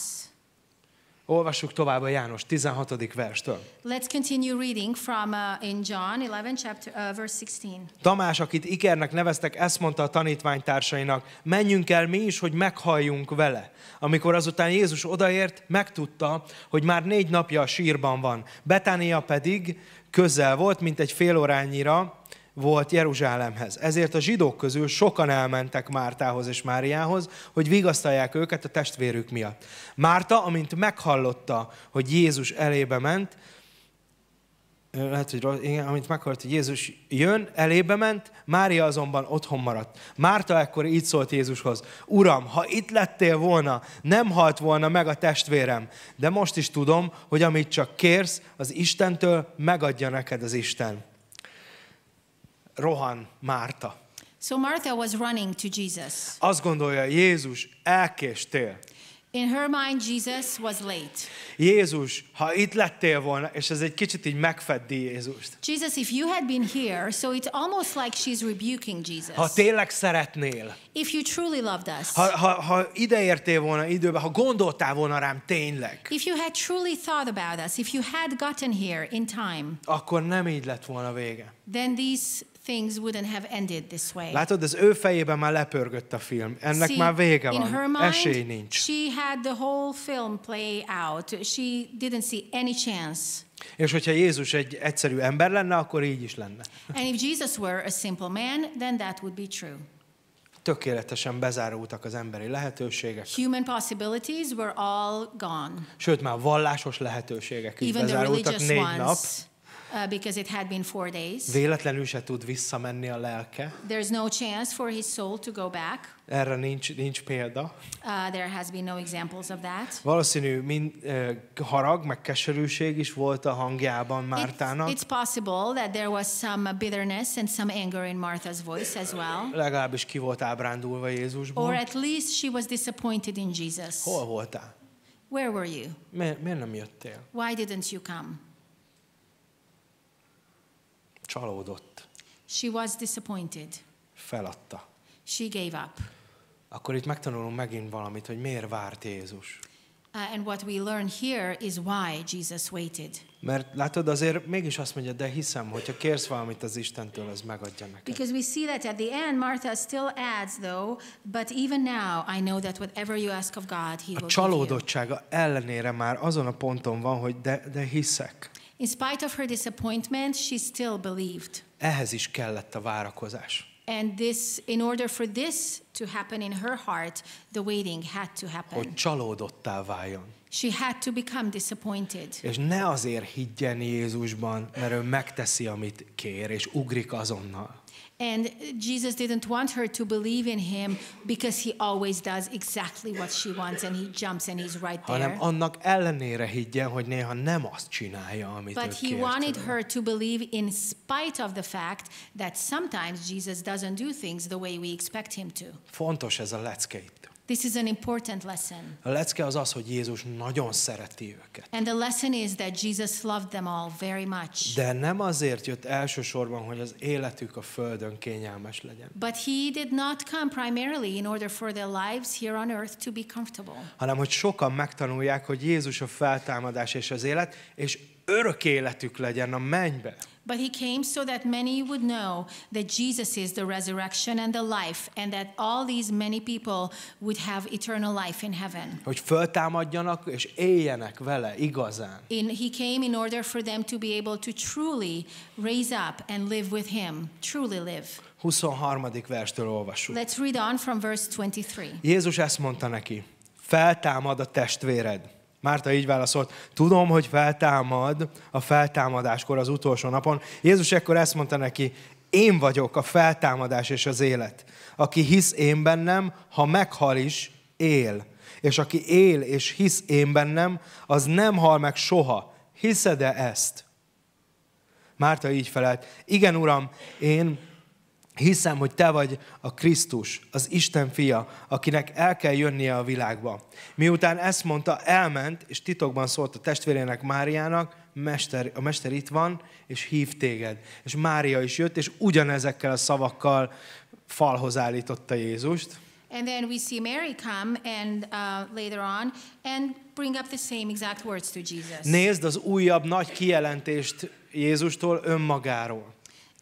Olvassuk tovább a János 16. verstől. Let's continue reading from uh, in John 11 chapter uh, verse 16. Tamás, akit Ikernek neveztek, ezt mondta a tanítványtársainak: "Menjünk el mi is, hogy meghalljunk vele." Amikor azután Jézus odaért, megtudta, hogy már négy napja a sírban van. Betánia pedig közel volt, mint egy fél órányira, volt Jeruzsálemhez. Ezért a zsidók közül sokan elmentek Mártához és Máriához, hogy vigasztalják őket a testvérük miatt. Márta, amint meghallotta, hogy Jézus elébe ment, lehet, hogy igen, amit meghallott, hogy Jézus jön, elébe ment, Mária azonban otthon maradt. Márta ekkor így szólt Jézushoz, Uram, ha itt lettél volna, nem halt volna meg a testvérem, de most is tudom, hogy amit csak kérsz, az Istentől megadja neked az Isten rohan Márta. So Martha was running to Jesus. Azt gondolja, Jézus, elkéstél. In her mind, Jesus was late. Jézus, ha itt lettél volna, és ez egy kicsit így megfeddi Jézust. Jesus, if you had been here, so it's almost like she's rebuking Jesus. Ha tényleg szeretnél. If you truly loved us. Ha, ha, ha ideértél volna időben, ha gondoltál volna rám tényleg. If you had truly thought about us, if you had gotten here in time. Akkor nem így lett volna vége. Then these things wouldn't have ended this way. Látod, az ő fejében már lepörgött a film. Ennek See, már vége van. mind, Esély nincs. She had the whole film play out. She didn't see any chance. És hogyha Jézus egy egyszerű ember lenne, akkor így is lenne. And if Jesus were a simple man, then that would be true. Tökéletesen bezárultak az emberi lehetőségek. Human possibilities were all gone. Sőt, már vallásos lehetőségek is Even bezárultak négy ones. nap. Uh, because it had been four days. Véletlenül se tud visszamenni a lelke. There's no chance for his soul to go back. Erre nincs, nincs példa. Uh, there has been no examples of that. Valószínű mind, uh, harag, meg keserűség is volt a hangjában Mártának. It's, it's possible that there was some bitterness and some anger in Martha's voice as well. Legalábbis ki volt ábrándulva Jézusból. Or at least she was disappointed in Jesus. Hol voltál? Where were you? Mi, miért nem jöttél? Why didn't you come? Csalódott. She was disappointed. Feladta. She gave up. Akkor itt megtanulunk megint valamit, hogy miért várt Jézus. Uh, and what we learn here is why Jesus waited. Mert látod, azért mégis azt mondja, de hiszem, hogyha kérsz valamit az Istentől, az megadja neked. Because we see that at the end, Martha still adds though, but even now I know that whatever you ask of God, he will A csalódottsága ellenére már azon a ponton van, hogy de, de hiszek. In spite of her disappointment, she still believed. Ehhez is kellett a várakozás. And this, in order for this to happen in her heart, the waiting had to happen. Hogy csalódottá váljon. She had to become disappointed. És ne azért higgyen Jézusban, mert ő megteszi, amit kér, és ugrik azonnal. And Jesus didn't want her to believe in him because he always does exactly what she wants and he jumps and he's right there. annak ellenére higgyen, hogy néha nem azt csinálja, amit But he wanted her to believe in spite of the fact that sometimes Jesus doesn't do things the way we expect him to. Fontos ez a lecke itt This is an important lesson. A lecke az az, hogy Jézus nagyon szereti őket. And the lesson is that Jesus loved them all very much. De nem azért jött elsősorban, hogy az életük a földön kényelmes legyen. But he did not come primarily in order for their lives here on earth to be comfortable. Hanem hogy sokan megtanulják, hogy Jézus a feltámadás és az élet, és örök életük legyen a mennybe. But he came so that many would know that Jesus is the resurrection and the life, and that all these many people would have eternal life in heaven. Hogy föltámadjanak és éljenek vele igazán. In, he came in order for them to be able to truly raise up and live with him, truly live. 23. verstől olvasunk. Let's read on from verse 23. Jézus ezt mondta neki: Feltámad a testvéred. Márta így válaszolt, tudom, hogy feltámad a feltámadáskor az utolsó napon. Jézus ekkor ezt mondta neki, én vagyok a feltámadás és az élet. Aki hisz én bennem, ha meghal is, él. És aki él és hisz én bennem, az nem hal meg soha. Hiszed-e ezt? Márta így felelt, igen, uram, én Hiszem, hogy te vagy a Krisztus, az Isten fia, akinek el kell jönnie a világba. Miután ezt mondta, elment, és titokban szólt a testvérének Máriának, Mester, a Mester itt van, és hív téged. És Mária is jött, és ugyanezekkel a szavakkal falhoz állította Jézust. And then we see Mary come and uh, later on and bring up the same exact words to Jesus. Nézd az újabb nagy kijelentést Jézustól önmagáról.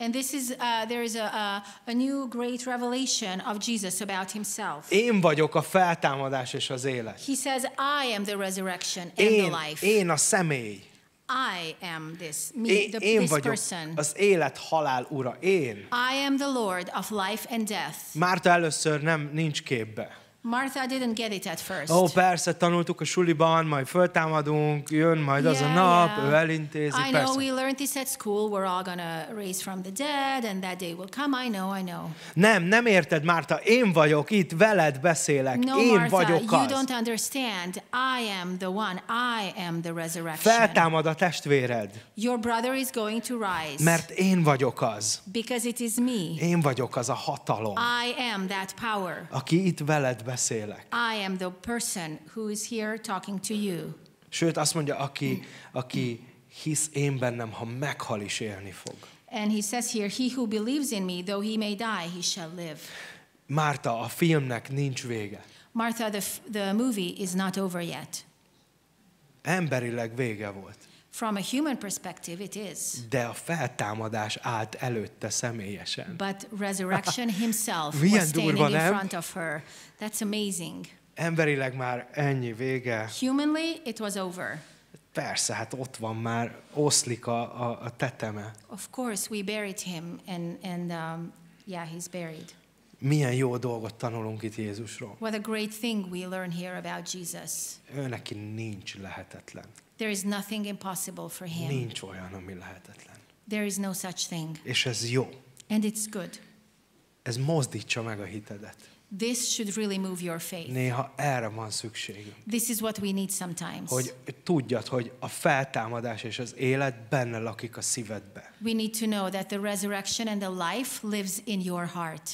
And this is, uh, there is a, a, a new great revelation of Jesus about himself. Én vagyok a feltámadás és az élet. He says, I am the resurrection and the life. Én a személy. I am this, me, én, the, én this vagyok person. az élet halál ura, én. I am the Lord of life and death. Márta először nem nincs képbe. Martha didn't get it at first. Ó, oh, persze, tanultuk a suliban, majd föltámadunk, jön majd yeah, az a nap, yeah. ő elintézi, I know, persze. we learned this at school, we're all gonna raise from the dead, and that day will come, I know, I know. Nem, nem érted, Márta, én vagyok, itt veled beszélek, no, én Martha, vagyok az. you don't understand, I am the one, I am the resurrection. Feltámad a testvéred. Your brother is going to rise. Mert én vagyok az. Because it is me. Én vagyok az a hatalom. I am that power. Aki itt veled beszélek beszélek. I am the person who is here talking to you. Sőt, azt mondja, aki, aki hisz én bennem, ha meghal is élni fog. And he says here, he who believes in me, though he may die, he shall live. Martha, a filmnek nincs vége. Martha, the, the movie is not over yet. Emberileg vége volt. From a human perspective, it is. De a feltámadás állt előtte személyesen. But resurrection himself was standing durva, in front of her. That's amazing. Emberileg már ennyi vége. Humanly, it was over. Persze, hát ott van már, oszlik a, a, a teteme. Of course, we buried him, and, and um, yeah, he's buried. Milyen jó dolgot tanulunk itt Jézusról. What a great thing we learn here about Jesus. Ő neki nincs lehetetlen. There is nothing impossible for him. Nincs olyan, ami lehetetlen. There is no such thing. És ez jó. And it's good. Ez mozdítsa meg a hitedet. This should really move your faith. Néha erre van szükségünk. This is what we need sometimes. Hogy tudjad, hogy a feltámadás és az élet benne lakik a szívedbe. We need to know that the resurrection and the life lives in your heart.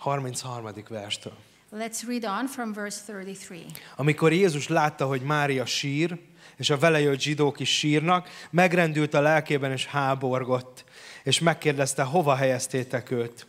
33. verstől. Let's read on from verse 33. Amikor Jézus látta, hogy Mária sír, és a vele jött zsidók is sírnak, megrendült a lelkében és háborgott, és megkérdezte, hova helyeztétek őt.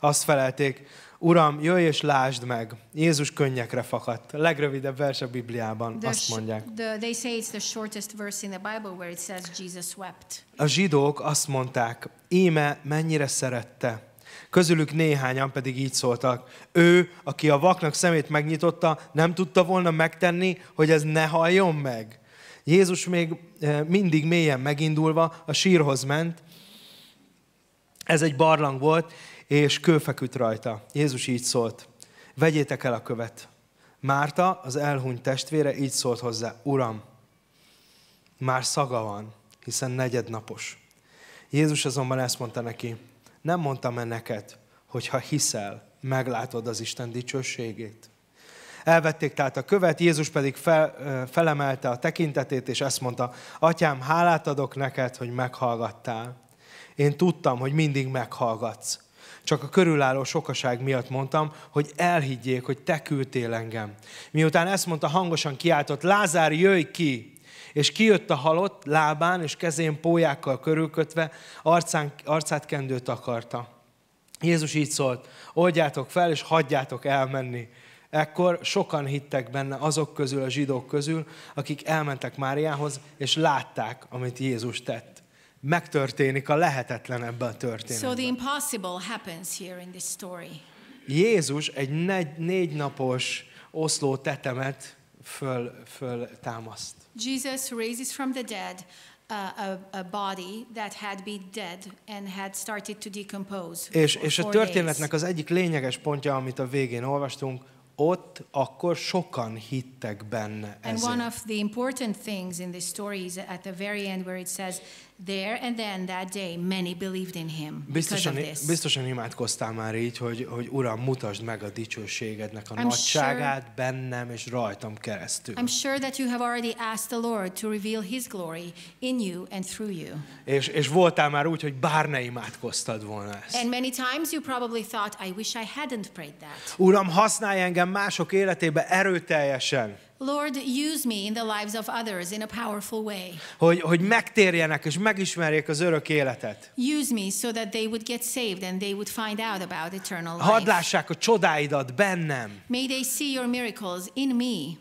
Azt felelték, Uram, jöjj és lásd meg. Jézus könnyekre fakadt. A legrövidebb vers a Bibliában, the, azt mondják. they say it's the shortest verse in the Bible where it says Jesus wept. A zsidók azt mondták, éme mennyire szerette, Közülük néhányan pedig így szóltak. Ő, aki a vaknak szemét megnyitotta, nem tudta volna megtenni, hogy ez ne halljon meg. Jézus még eh, mindig mélyen megindulva a sírhoz ment. Ez egy barlang volt, és feküdt rajta. Jézus így szólt, vegyétek el a követ. Márta, az elhunyt testvére így szólt hozzá, Uram, már szaga van, hiszen negyednapos. Jézus azonban ezt mondta neki, nem mondtam-e neked, hogy ha hiszel, meglátod az Isten dicsőségét? Elvették tehát a követ, Jézus pedig fel, felemelte a tekintetét, és ezt mondta, Atyám, hálát adok neked, hogy meghallgattál. Én tudtam, hogy mindig meghallgatsz. Csak a körülálló sokaság miatt mondtam, hogy elhiggyék, hogy te küldtél engem. Miután ezt mondta, hangosan kiáltott, Lázár, jöjj ki! És kijött a halott lábán és kezén pólyákkal körülkötve, arcán, arcát kendőt akarta. Jézus így szólt, oldjátok fel és hagyjátok elmenni. Ekkor sokan hittek benne azok közül, a zsidók közül, akik elmentek Máriához, és látták, amit Jézus tett. Megtörténik a lehetetlen ebben a történetben. So the impossible happens here in this story. Jézus egy négy, négy napos oszló tetemet föl, föl támaszt. Jesus raises from the dead a, a, a body that had been dead and had started to decompose. És, és a történetnek az egyik lényeges pontja, amit a végén olvastunk, ott akkor sokan hittek benne ezen. And one of the important things in this story is at the very end where it says there and then that day many believed in him biztosan, because of this. biztosan imádkoztál már így, hogy, hogy Uram, mutasd meg a dicsőségednek a I'm nagyságát sure, bennem és rajtam keresztül. I'm sure that you have already asked the Lord to reveal his glory in you and through you. És, és voltál már úgy, hogy bár ne imádkoztad volna ezt. And many times you probably thought, I wish I hadn't prayed that. Uram, használj engem mások életébe erőteljesen. Lord, use me in the lives of others in a powerful way. Hogy, hogy megtérjenek és megismerjék az örök életet. Use me so that they would get saved and they would find out about eternal life. Hadd lássák a csodáidat bennem. May they see your miracles in me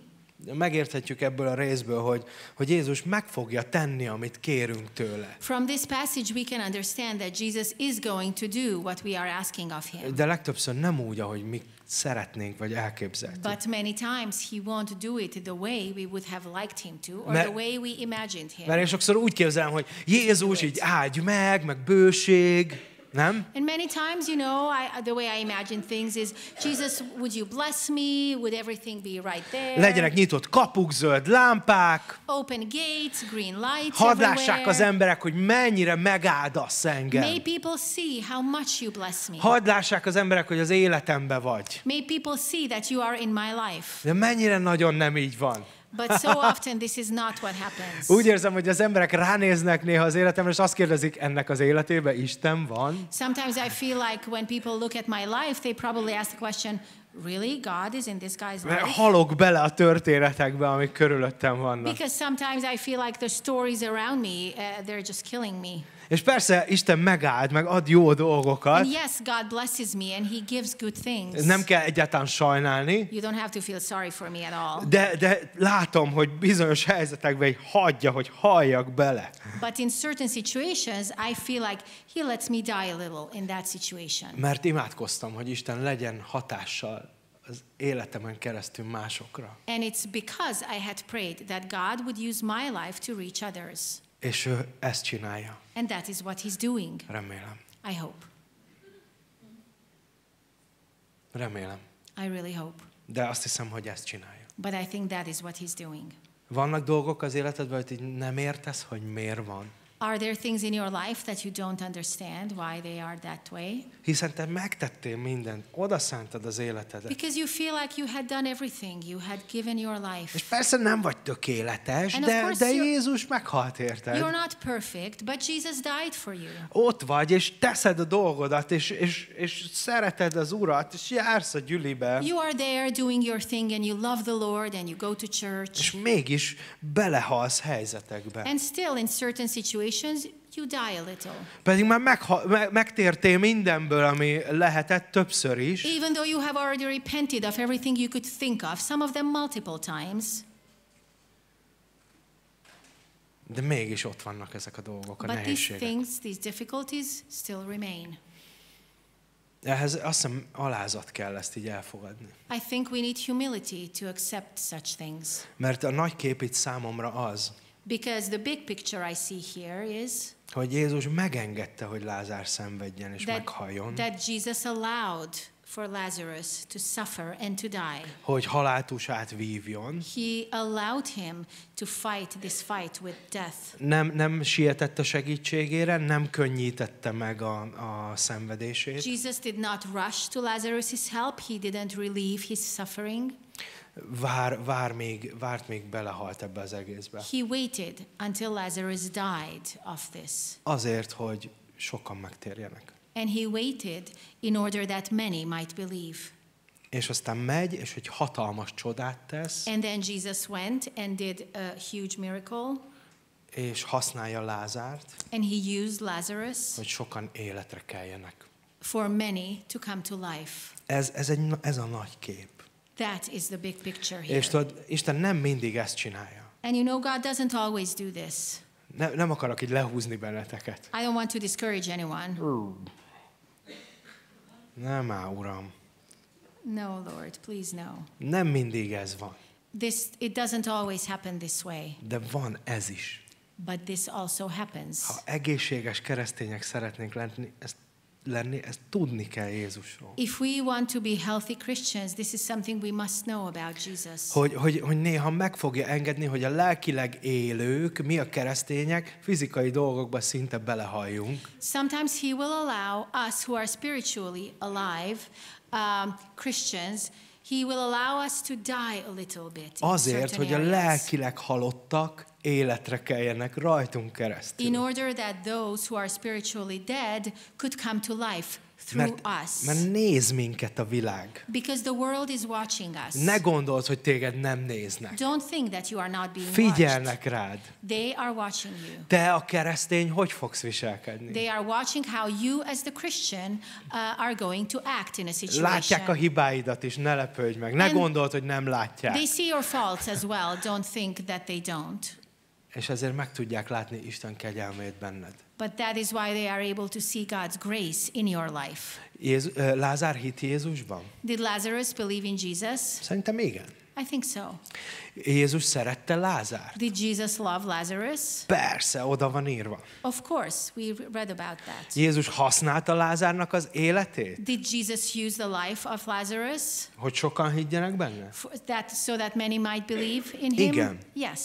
megérthetjük ebből a részből, hogy, hogy Jézus meg fogja tenni, amit kérünk tőle. From this passage we can understand that Jesus is going to do what we are asking of him. De legtöbbször nem úgy, ahogy mi szeretnénk vagy elképzeltük. But many times he won't do it the way we would have liked him to or mert, the way we imagined him. Mert én sokszor úgy képzelem, hogy Jézus így áldj meg, meg bőség nem? And many times, you know, I, the way I imagine things is, Jesus, would you bless me? Would everything be right there? Legyenek nyitott kapuk, zöld lámpák. Open gates, green lights Hadd lássák az emberek, hogy mennyire megáldasz engem. May people see how much you bless me. Hadd lássák az emberek, hogy az életembe vagy. May people see that you are in my life. De mennyire nagyon nem így van. But so often this is not what happens. Úgy érzem, hogy az emberek ránéznek néha az életemre, és azt kérdezik, ennek az életében Isten van? Sometimes I feel like when people look at my life, they probably ask the question, Really? God is in this guy's life? Mert halok bele a történetekbe, amik körülöttem vannak. Because sometimes I feel like the stories around me, uh, they're just killing me. És persze Isten megáld, meg ad jó dolgokat. And yes, God blesses me and he gives good things. Nem kell egyáltalán sajnálni. You don't have to feel sorry for me at all. De, de látom, hogy bizonyos helyzetekben hagyja, hogy halljak bele. But in certain situations I feel like he lets me die a little in that situation. Mert imádkoztam, hogy Isten legyen hatással az életemen keresztül másokra. And it's because I had prayed that God would use my life to reach others. És ő ezt csinálja. And that is what he's doing. Remélem. I hope. Remélem. I really hope. De azt hiszem, hogy ezt csinálja. But I think that is what he's doing. Vannak dolgok az életedben, hogy nem értesz, hogy miért van. Are there things in your life that you don't understand why they are that way? Hiszen te megtettél mindent, odaszántad az életedet. Because you feel like you had done everything, you had given your life. És persze nem vagy tökéletes, And de, de Jézus meghalt érted. You're not perfect, but Jesus died for you. Ott vagy, és teszed a dolgodat, és, és, és szereted az Urat, és jársz a gyülibe. You are there doing your thing, and you love the Lord, and you go to church. És mégis belehalsz helyzetekbe. And still in certain situations situations, you die a little. Pedig már megha- me- megtértél mindenből, ami lehetett többször is. Even though you have already repented of everything you could think of, some of them multiple times. De mégis ott vannak ezek a dolgok, a But nehézségek. these things, these difficulties still remain. Ehhez azt hiszem alázat kell ezt így elfogadni. I think we need humility to accept such things. Mert a nagy kép itt számomra az, Because the big picture I see here is hogy Jézus megengedte, hogy Lázár szenvedjen és that, meghaljon. That Jesus allowed for Lazarus to suffer and to die. Hogy haláltusát vívjon. He allowed him to fight this fight with death. Nem, nem sietett a segítségére, nem könnyítette meg a, a szenvedését. Jesus did not rush to Lazarus's help. He didn't relieve his suffering vár, vár még, várt még belehalt ebbe az egészbe. He waited until Lazarus died of this. Azért, hogy sokan megtérjenek. And he waited in order that many might believe. És aztán megy, és egy hatalmas csodát tesz. And then Jesus went and did a huge miracle. És használja Lázárt. And he used Lazarus. Hogy sokan életre keljenek. For many to come to life. Ez, ez, egy, ez a nagy kép. That is the big picture here. És tudod, Isten nem mindig ezt csinálja. And you know God doesn't always do this. Ne, nem akarok így lehúzni benneteket. I don't want to discourage anyone. Nem á, Uram. No, Lord, please no. Nem mindig ez van. This, it doesn't always happen this way. De van ez is. But this also happens. Ha egészséges keresztények szeretnénk lenni, ezt lenni, ezt tudni kell Jézusról. If we want to be healthy Christians, this is something we must know about Jesus. Hogy, hogy, hogy néha meg fogja engedni, hogy a lelkileg élők, mi a keresztények, fizikai dolgokba szinte belehajjunk. Sometimes he will allow us who are spiritually alive, um, Christians, he will allow us to die a little bit. Azért, hogy a lelkileg halottak életre keljenek rajtunk keresztül. In order that those who are spiritually dead could come to life mert, us. mert néz minket a világ. Because the world is watching us. Ne gondold, hogy téged nem néznek. Don't think that you are not being Figyelnek rád. They are watching you. Te a keresztény hogy fogsz viselkedni? They are watching how you as the Christian uh, are going to act in a situation. Látják a hibáidat is, ne lepődj meg. Ne And gondold, hogy nem látják. They see your faults as well. Don't think that they don't. És ezért meg tudják látni Isten kegyelmét benned. But that is why they are able to see God's grace in your life. Jézus, Lázár hit Jézusban? Did Lazarus believe in Jesus? Szerintem igen. I think so. Jézus szerette Lázár. Did Jesus love Lazarus? Persze, oda van írva. Of course, we read about that. Jézus használta Lázárnak az életét? Did Jesus use the life of Lazarus? Hogy sokan higgyenek benne? For that, so that many might believe in him? Igen. Yes.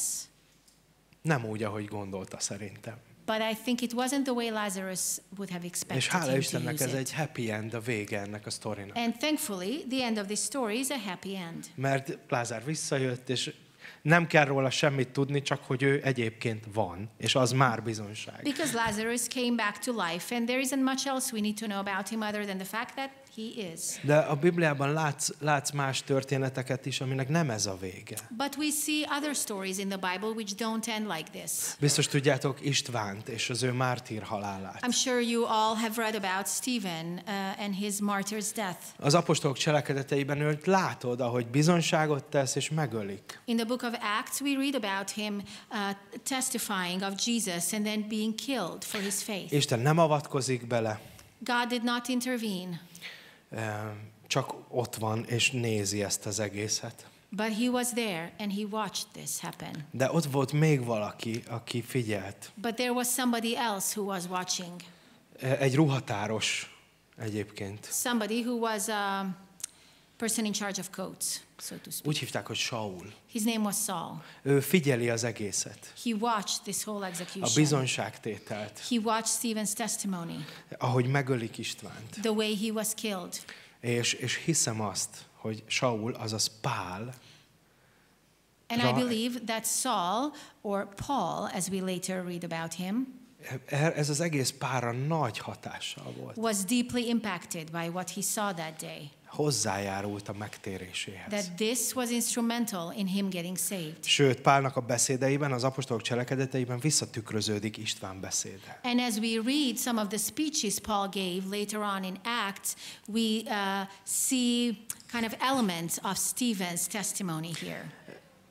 Nem úgy, ahogy gondolta szerintem. But I think it wasn't the way Lazarus would have expected És hála him Istennek to use ez egy happy end a vége ennek a sztorinak. And thankfully, the end of this story is a happy end. Mert Lázár visszajött, és nem kell róla semmit tudni, csak hogy ő egyébként van, és az már bizonyság. Because Lazarus came back to life and there isn't much else we need to know about him other than the fact that he is. De a Bibliában látsz, látsz más történeteket is, aminek nem ez a vége. But we see other stories in the Bible which don't end like this. Biztos tudjátok Istvánt és az ő mártír halálát. I'm sure you all have read about Stephen uh, and his martyr's death. Az apostolok cselekedeteiben őt látod, ahogy bizonságot tesz és megölik. In the book of Acts we read about him uh, testifying of Jesus and then being killed for his faith. Isten nem avatkozik bele. God did not intervene csak ott van és nézi ezt az egészet. But he was there and he watched this happen. De ott volt még valaki, aki figyelt. But there was somebody else who was watching. Egy ruhatáros egyébként. Somebody who was a person in charge of coats. Úgy hívták, hogy Saul. His name was Saul. Ő figyeli az egészet. He watched this whole execution. A bizonságtételt. He watched Stephen's testimony. Ahogy megölik Istvánt. The way he was killed. És, és hiszem azt, hogy Saul, azaz Pál, And I believe that Saul, or Paul, as we later read about him, eh, ez az egész pára nagy hatással volt. Was deeply impacted by what he saw that day hozzájárult a megtéréséhez. That this was instrumental in him getting saved. Sőt, Pálnak a beszédeiben, az apostolok cselekedeteiben visszatükröződik István beszéde. And as we read some of the speeches Paul gave later on in Acts, we uh, see kind of elements of Stephen's testimony here.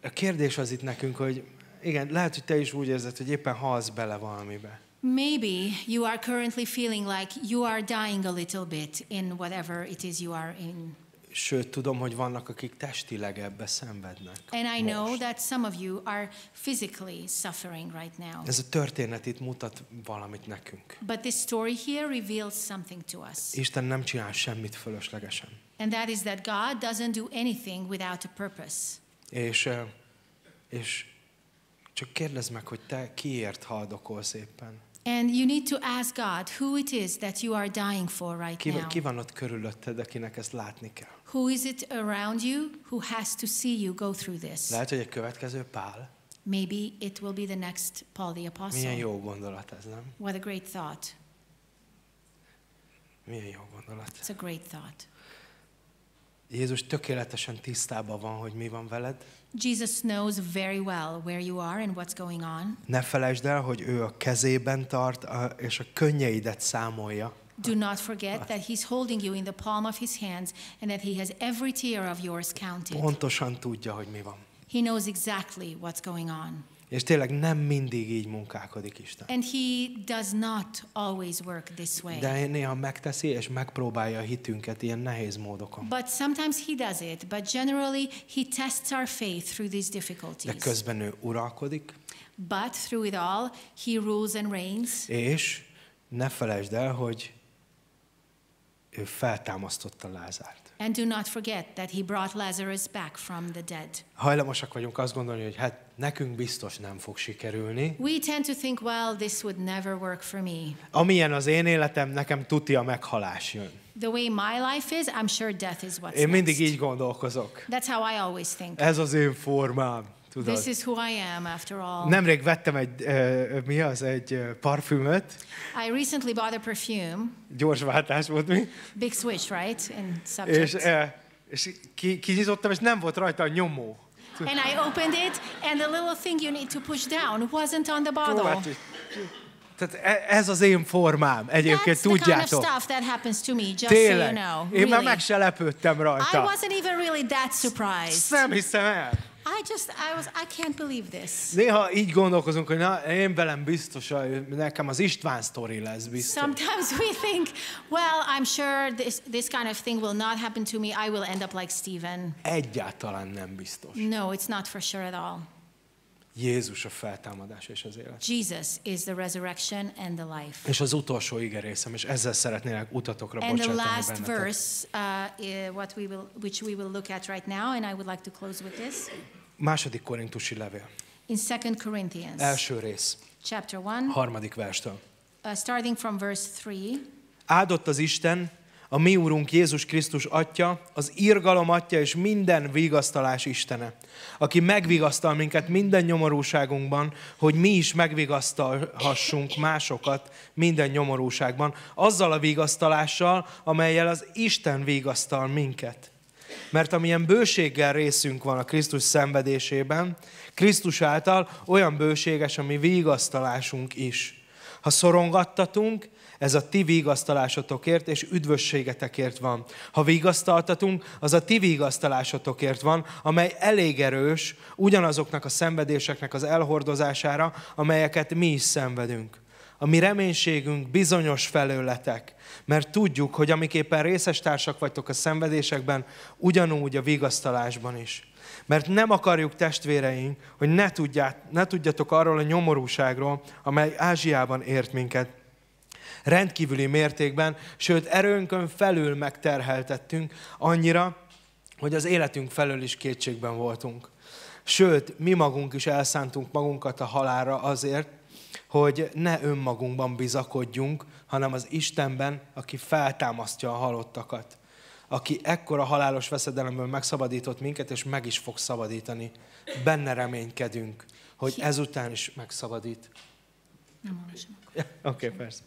A kérdés az itt nekünk, hogy igen, lehet, hogy te is úgy érzed, hogy éppen halsz bele valamibe. Maybe you are currently feeling like you are dying a little bit in whatever it is you are in. Sőt, tudom, hogy vannak, akik testileg ebbe szenvednek. And I most. know that some of you are physically suffering right now. Ez a történet itt mutat valamit nekünk. But this story here reveals something to us. Isten nem csinál semmit fölöslegesen. And that is that God doesn't do anything without a purpose. És és csak kérdezd meg, hogy te kiért haldokolsz éppen. And you need to ask God who it is that you are dying for right ki, now. Ki van ott körülötted, akinek ezt látni kell? Who is it around you who has to see you go through this? Lehet, hogy a következő Pál. Maybe it will be the next Paul the Apostle. Milyen jó gondolat ez, nem? What a great thought. Milyen jó gondolat. It's a great thought. Jézus tökéletesen tisztában van, hogy mi van veled. Jesus knows very well where you are and what's going on. Ne felejtsd el, hogy ő a kezében tart a, és a könnyeidet számolja. Do not forget that he's holding you in the palm of his hands and that he has every tear of yours counted. Pontosan tudja, hogy mi van. He knows exactly what's going on. És tényleg nem mindig így munkálkodik Isten. And he does not always work this way. De néha megteszi és megpróbálja a hitünket ilyen nehéz módokon. But sometimes he does it, but generally he tests our faith through these difficulties. De közben ő uralkodik. But through it all he rules and reigns. És ne felejtsd el, hogy ő feltámasztotta Lázárt. And do not forget that he brought Lazarus back from the dead. Hajlamosak vagyunk azt gondolni, hogy hát nekünk biztos nem fog sikerülni. We tend to think, well, this would never work for me. Amilyen az én életem, nekem tuti a meghalás jön. The way my life is, I'm sure death is what's Én mindig next. így gondolkozok. That's how I always think. Ez az én formám. Tudod. This is who I am after all. Nemrég vettem egy, uh, mi az, egy uh, parfümöt. I recently bought a perfume. Gyors váltás volt mi. Big switch, right? In subject. És, uh, és ki, kinyitottam, és nem volt rajta a nyomó. and I opened it, and the little thing you need to push down wasn't on the bottle. Hát, tehát e, ez az én formám, egyébként That's tudjátok. Kind of that to Tényleg, én már meg se lepődtem rajta. I wasn't even really that surprised. Nem hiszem el. I just, I was, I can't believe this. Néha így gondolkozunk, hogy na, én velem biztos, hogy nekem az István sztori lesz biztos. Sometimes we think, well, I'm sure this, this kind of thing will not happen to me. I will end up like Stephen. Egyáltalán nem biztos. No, it's not for sure at all. Jézus a feltámadás és az élet. Jesus is the resurrection and the life. És az utolsó igerészem, és ezzel szeretnélek utatokra and bocsátani the last verse, uh, what we will, which we will look at right now, and I would like to close with this. Második korintusi levél. In 2 Corinthians. Első rész. Chapter 1. Harmadik verstől. Uh, starting from verse 3. Áldott az Isten, a mi Úrunk Jézus Krisztus Atya, az írgalom Atya és minden vigasztalás Istene, aki megvigasztal minket minden nyomorúságunkban, hogy mi is megvigasztalhassunk másokat minden nyomorúságban, azzal a vigasztalással, amelyel az Isten vigasztal minket. Mert amilyen bőséggel részünk van a Krisztus szenvedésében, Krisztus által olyan bőséges a mi vigasztalásunk is. Ha szorongattatunk, ez a ti vigasztalásotokért és üdvösségetekért van. Ha vigasztaltatunk, az a ti vigasztalásotokért van, amely elég erős ugyanazoknak a szenvedéseknek az elhordozására, amelyeket mi is szenvedünk. A mi reménységünk bizonyos felőletek, mert tudjuk, hogy amiképpen részes társak vagytok a szenvedésekben, ugyanúgy a vigasztalásban is. Mert nem akarjuk, testvéreink, hogy ne, tudját, ne tudjatok arról a nyomorúságról, amely Ázsiában ért minket, rendkívüli mértékben, sőt erőnkön felül megterheltettünk annyira, hogy az életünk felől is kétségben voltunk. Sőt, mi magunk is elszántunk magunkat a halára azért, hogy ne önmagunkban bizakodjunk, hanem az Istenben, aki feltámasztja a halottakat. Aki ekkora halálos veszedelemből megszabadított minket, és meg is fog szabadítani. Benne reménykedünk, hogy ezután is megszabadít. Nem olvasom. Oké, okay, persze.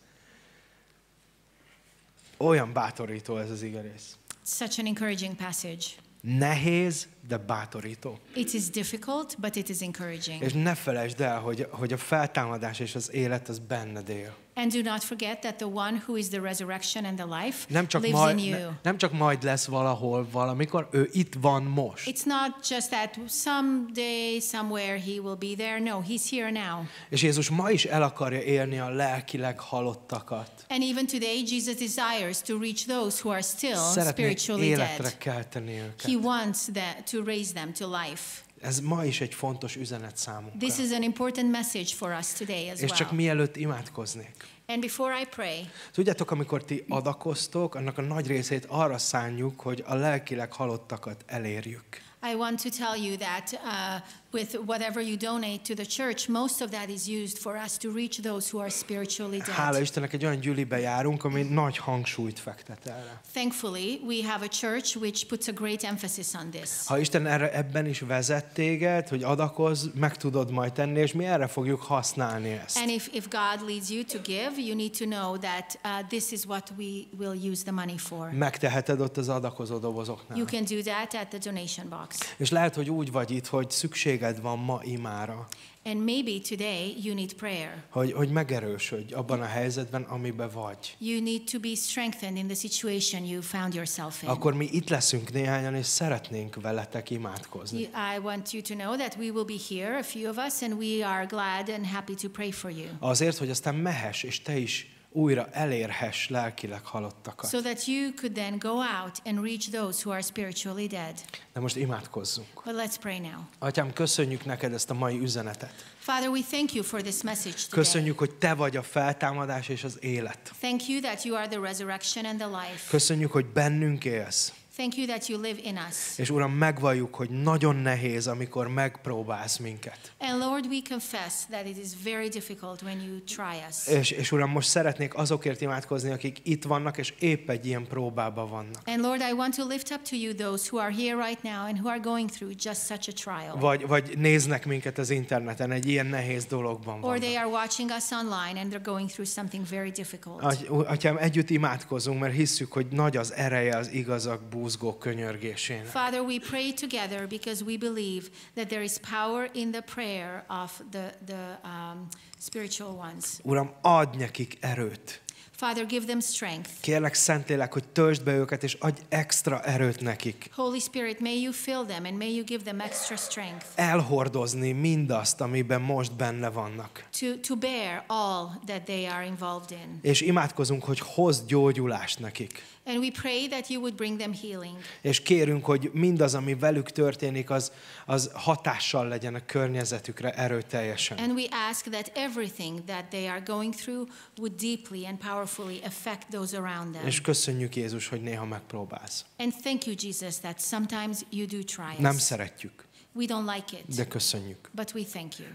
Olyan bátorító ez az igerész. Such an encouraging passage. Nehéz, de bátorító. It is difficult, but it is encouraging. És ne felejtsd el, hogy, hogy a feltámadás és az élet az benned él. And do not forget that the one who is the resurrection and the life nem csak lives majd, in you. Ne, nem csak majd lesz valahol valamikor, ő itt van most. It's not just that someday somewhere he will be there. No, he's here now. És Jézus ma is el akarja érni a lelkileg halottakat. And even today Jesus desires to reach those who are still Szeretné spiritually életre dead. Kelteni őket. He wants that to raise them to life. Ez ma is egy fontos üzenet számunkra. This is an important message for us today as well. És csak mielőtt imádkoznék. And before I pray. Tudjátok, amikor ti adakoztok, annak a nagy részét arra szánjuk, hogy a lelkileg halottakat elérjük. I want to tell you that uh, with whatever you donate to the church, most of that is used for us to reach those who are spiritually dead. Hála Istennek egy olyan gyűlibe járunk, ami nagy hangsúlyt fektet erre. Thankfully, we have a church which puts a great emphasis on this. Ha Isten erre ebben is vezet téged, hogy adakozz, meg tudod majd tenni, és mi erre fogjuk használni ezt. And if, if God leads you to give, you need to know that uh, this is what we will use the money for. Megteheted ott az adakozó dobozoknál. You can do that at the donation box. És lehet, hogy úgy vagy itt, hogy szükség szükséged van ma imára. And maybe today you need prayer. Hogy, hogy megerősödj abban a helyzetben, amiben vagy. You need to be strengthened in the situation you found yourself in. Akkor mi itt leszünk néhányan, és szeretnénk veletek imádkozni. I want you to know that we will be here, a few of us, and we are glad and happy to pray for you. Azért, hogy aztán mehes és te is újra elérhess lelkileg halottakat. So that you could then go out and reach those who are spiritually dead. De most imádkozzunk. But let's pray now. Atyám, köszönjük neked ezt a mai üzenetet. Father, we thank you for this message today. Köszönjük, hogy te vagy a feltámadás és az élet. Thank you that you are the resurrection and the life. Köszönjük, hogy bennünk élsz. Thank you that you live in us. És Uram, megvalljuk, hogy nagyon nehéz, amikor megpróbálsz minket. And Lord, we confess that it is very difficult when you try us. És, és Uram, most szeretnék azokért imádkozni, akik itt vannak, és épp egy ilyen próbában vannak. And Lord, I want to lift up to you those who are here right now and who are going through just such a trial. Vagy, vagy néznek minket az interneten, egy ilyen nehéz dologban vannak. Or they are watching us online and they're going through something very difficult. Atyám, együtt imádkozunk, mert hisszük, hogy nagy az ereje az igazak búz húzgó könyörgésén. Father, we pray together because we believe that there is power in the prayer of the, the um, spiritual ones. Uram, adj nekik erőt. Father, give them strength. Kérlek, Szentlélek, hogy töltsd be őket, és adj extra erőt nekik. Holy Spirit, may you fill them and may you give them extra strength. Elhordozni mindazt, amiben most benne vannak. To, to bear all that they are involved in. És imádkozunk, hogy hozd gyógyulást nekik. And we pray that you would bring them healing. És kérünk, hogy mindaz, ami velük történik, az, az hatással legyen a környezetükre erőteljesen. And we ask that everything that they are going through would deeply and powerfully affect those around them. És köszönjük Jézus, hogy néha megpróbálsz. And thank you Jesus that sometimes you do try us. Nem szeretjük. We don't like it. De köszönjük. But we thank you.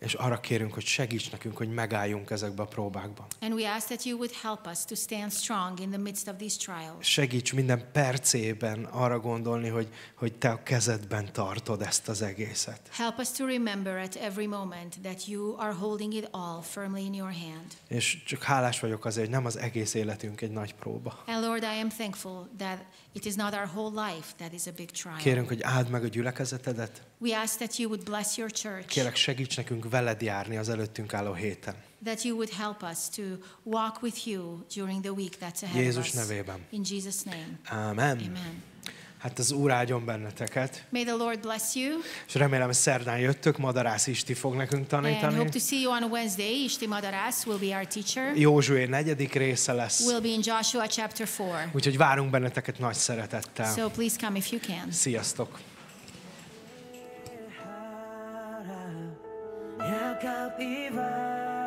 És arra kérünk, hogy segíts nekünk, hogy megálljunk ezekbe a próbákban. And we ask that you would help us to stand strong in the midst of these trials. Segíts minden percében arra gondolni, hogy, hogy te a kezedben tartod ezt az egészet. Help us to remember at every moment that you are holding it all firmly in your hand. És csak hálás vagyok azért, hogy nem az egész életünk egy nagy próba. And Lord, I am thankful that It is not our whole life that is a big trial. Kérünk, hogy áld meg a gyülekezetedet. We ask that you would bless your church. Kérlek, segíts nekünk veled járni az előttünk álló héten. That you would help us to walk with you during the week that's ahead Jézus of us. Jézus nevében. In Jesus name. Amen. Amen. Hát az Úr áldjon benneteket. May the Lord bless you. És remélem szerdán jöttök, Madarász Isti fog nekünk tanítani. And hope to see you on Wednesday. Isti Madarász will be our teacher. Józsué negyedik része lesz. Will be in Joshua chapter 4. Úgyhogy várunk benneteket nagy szeretettel. So please come if you can. Sziasztok. Elkapivál.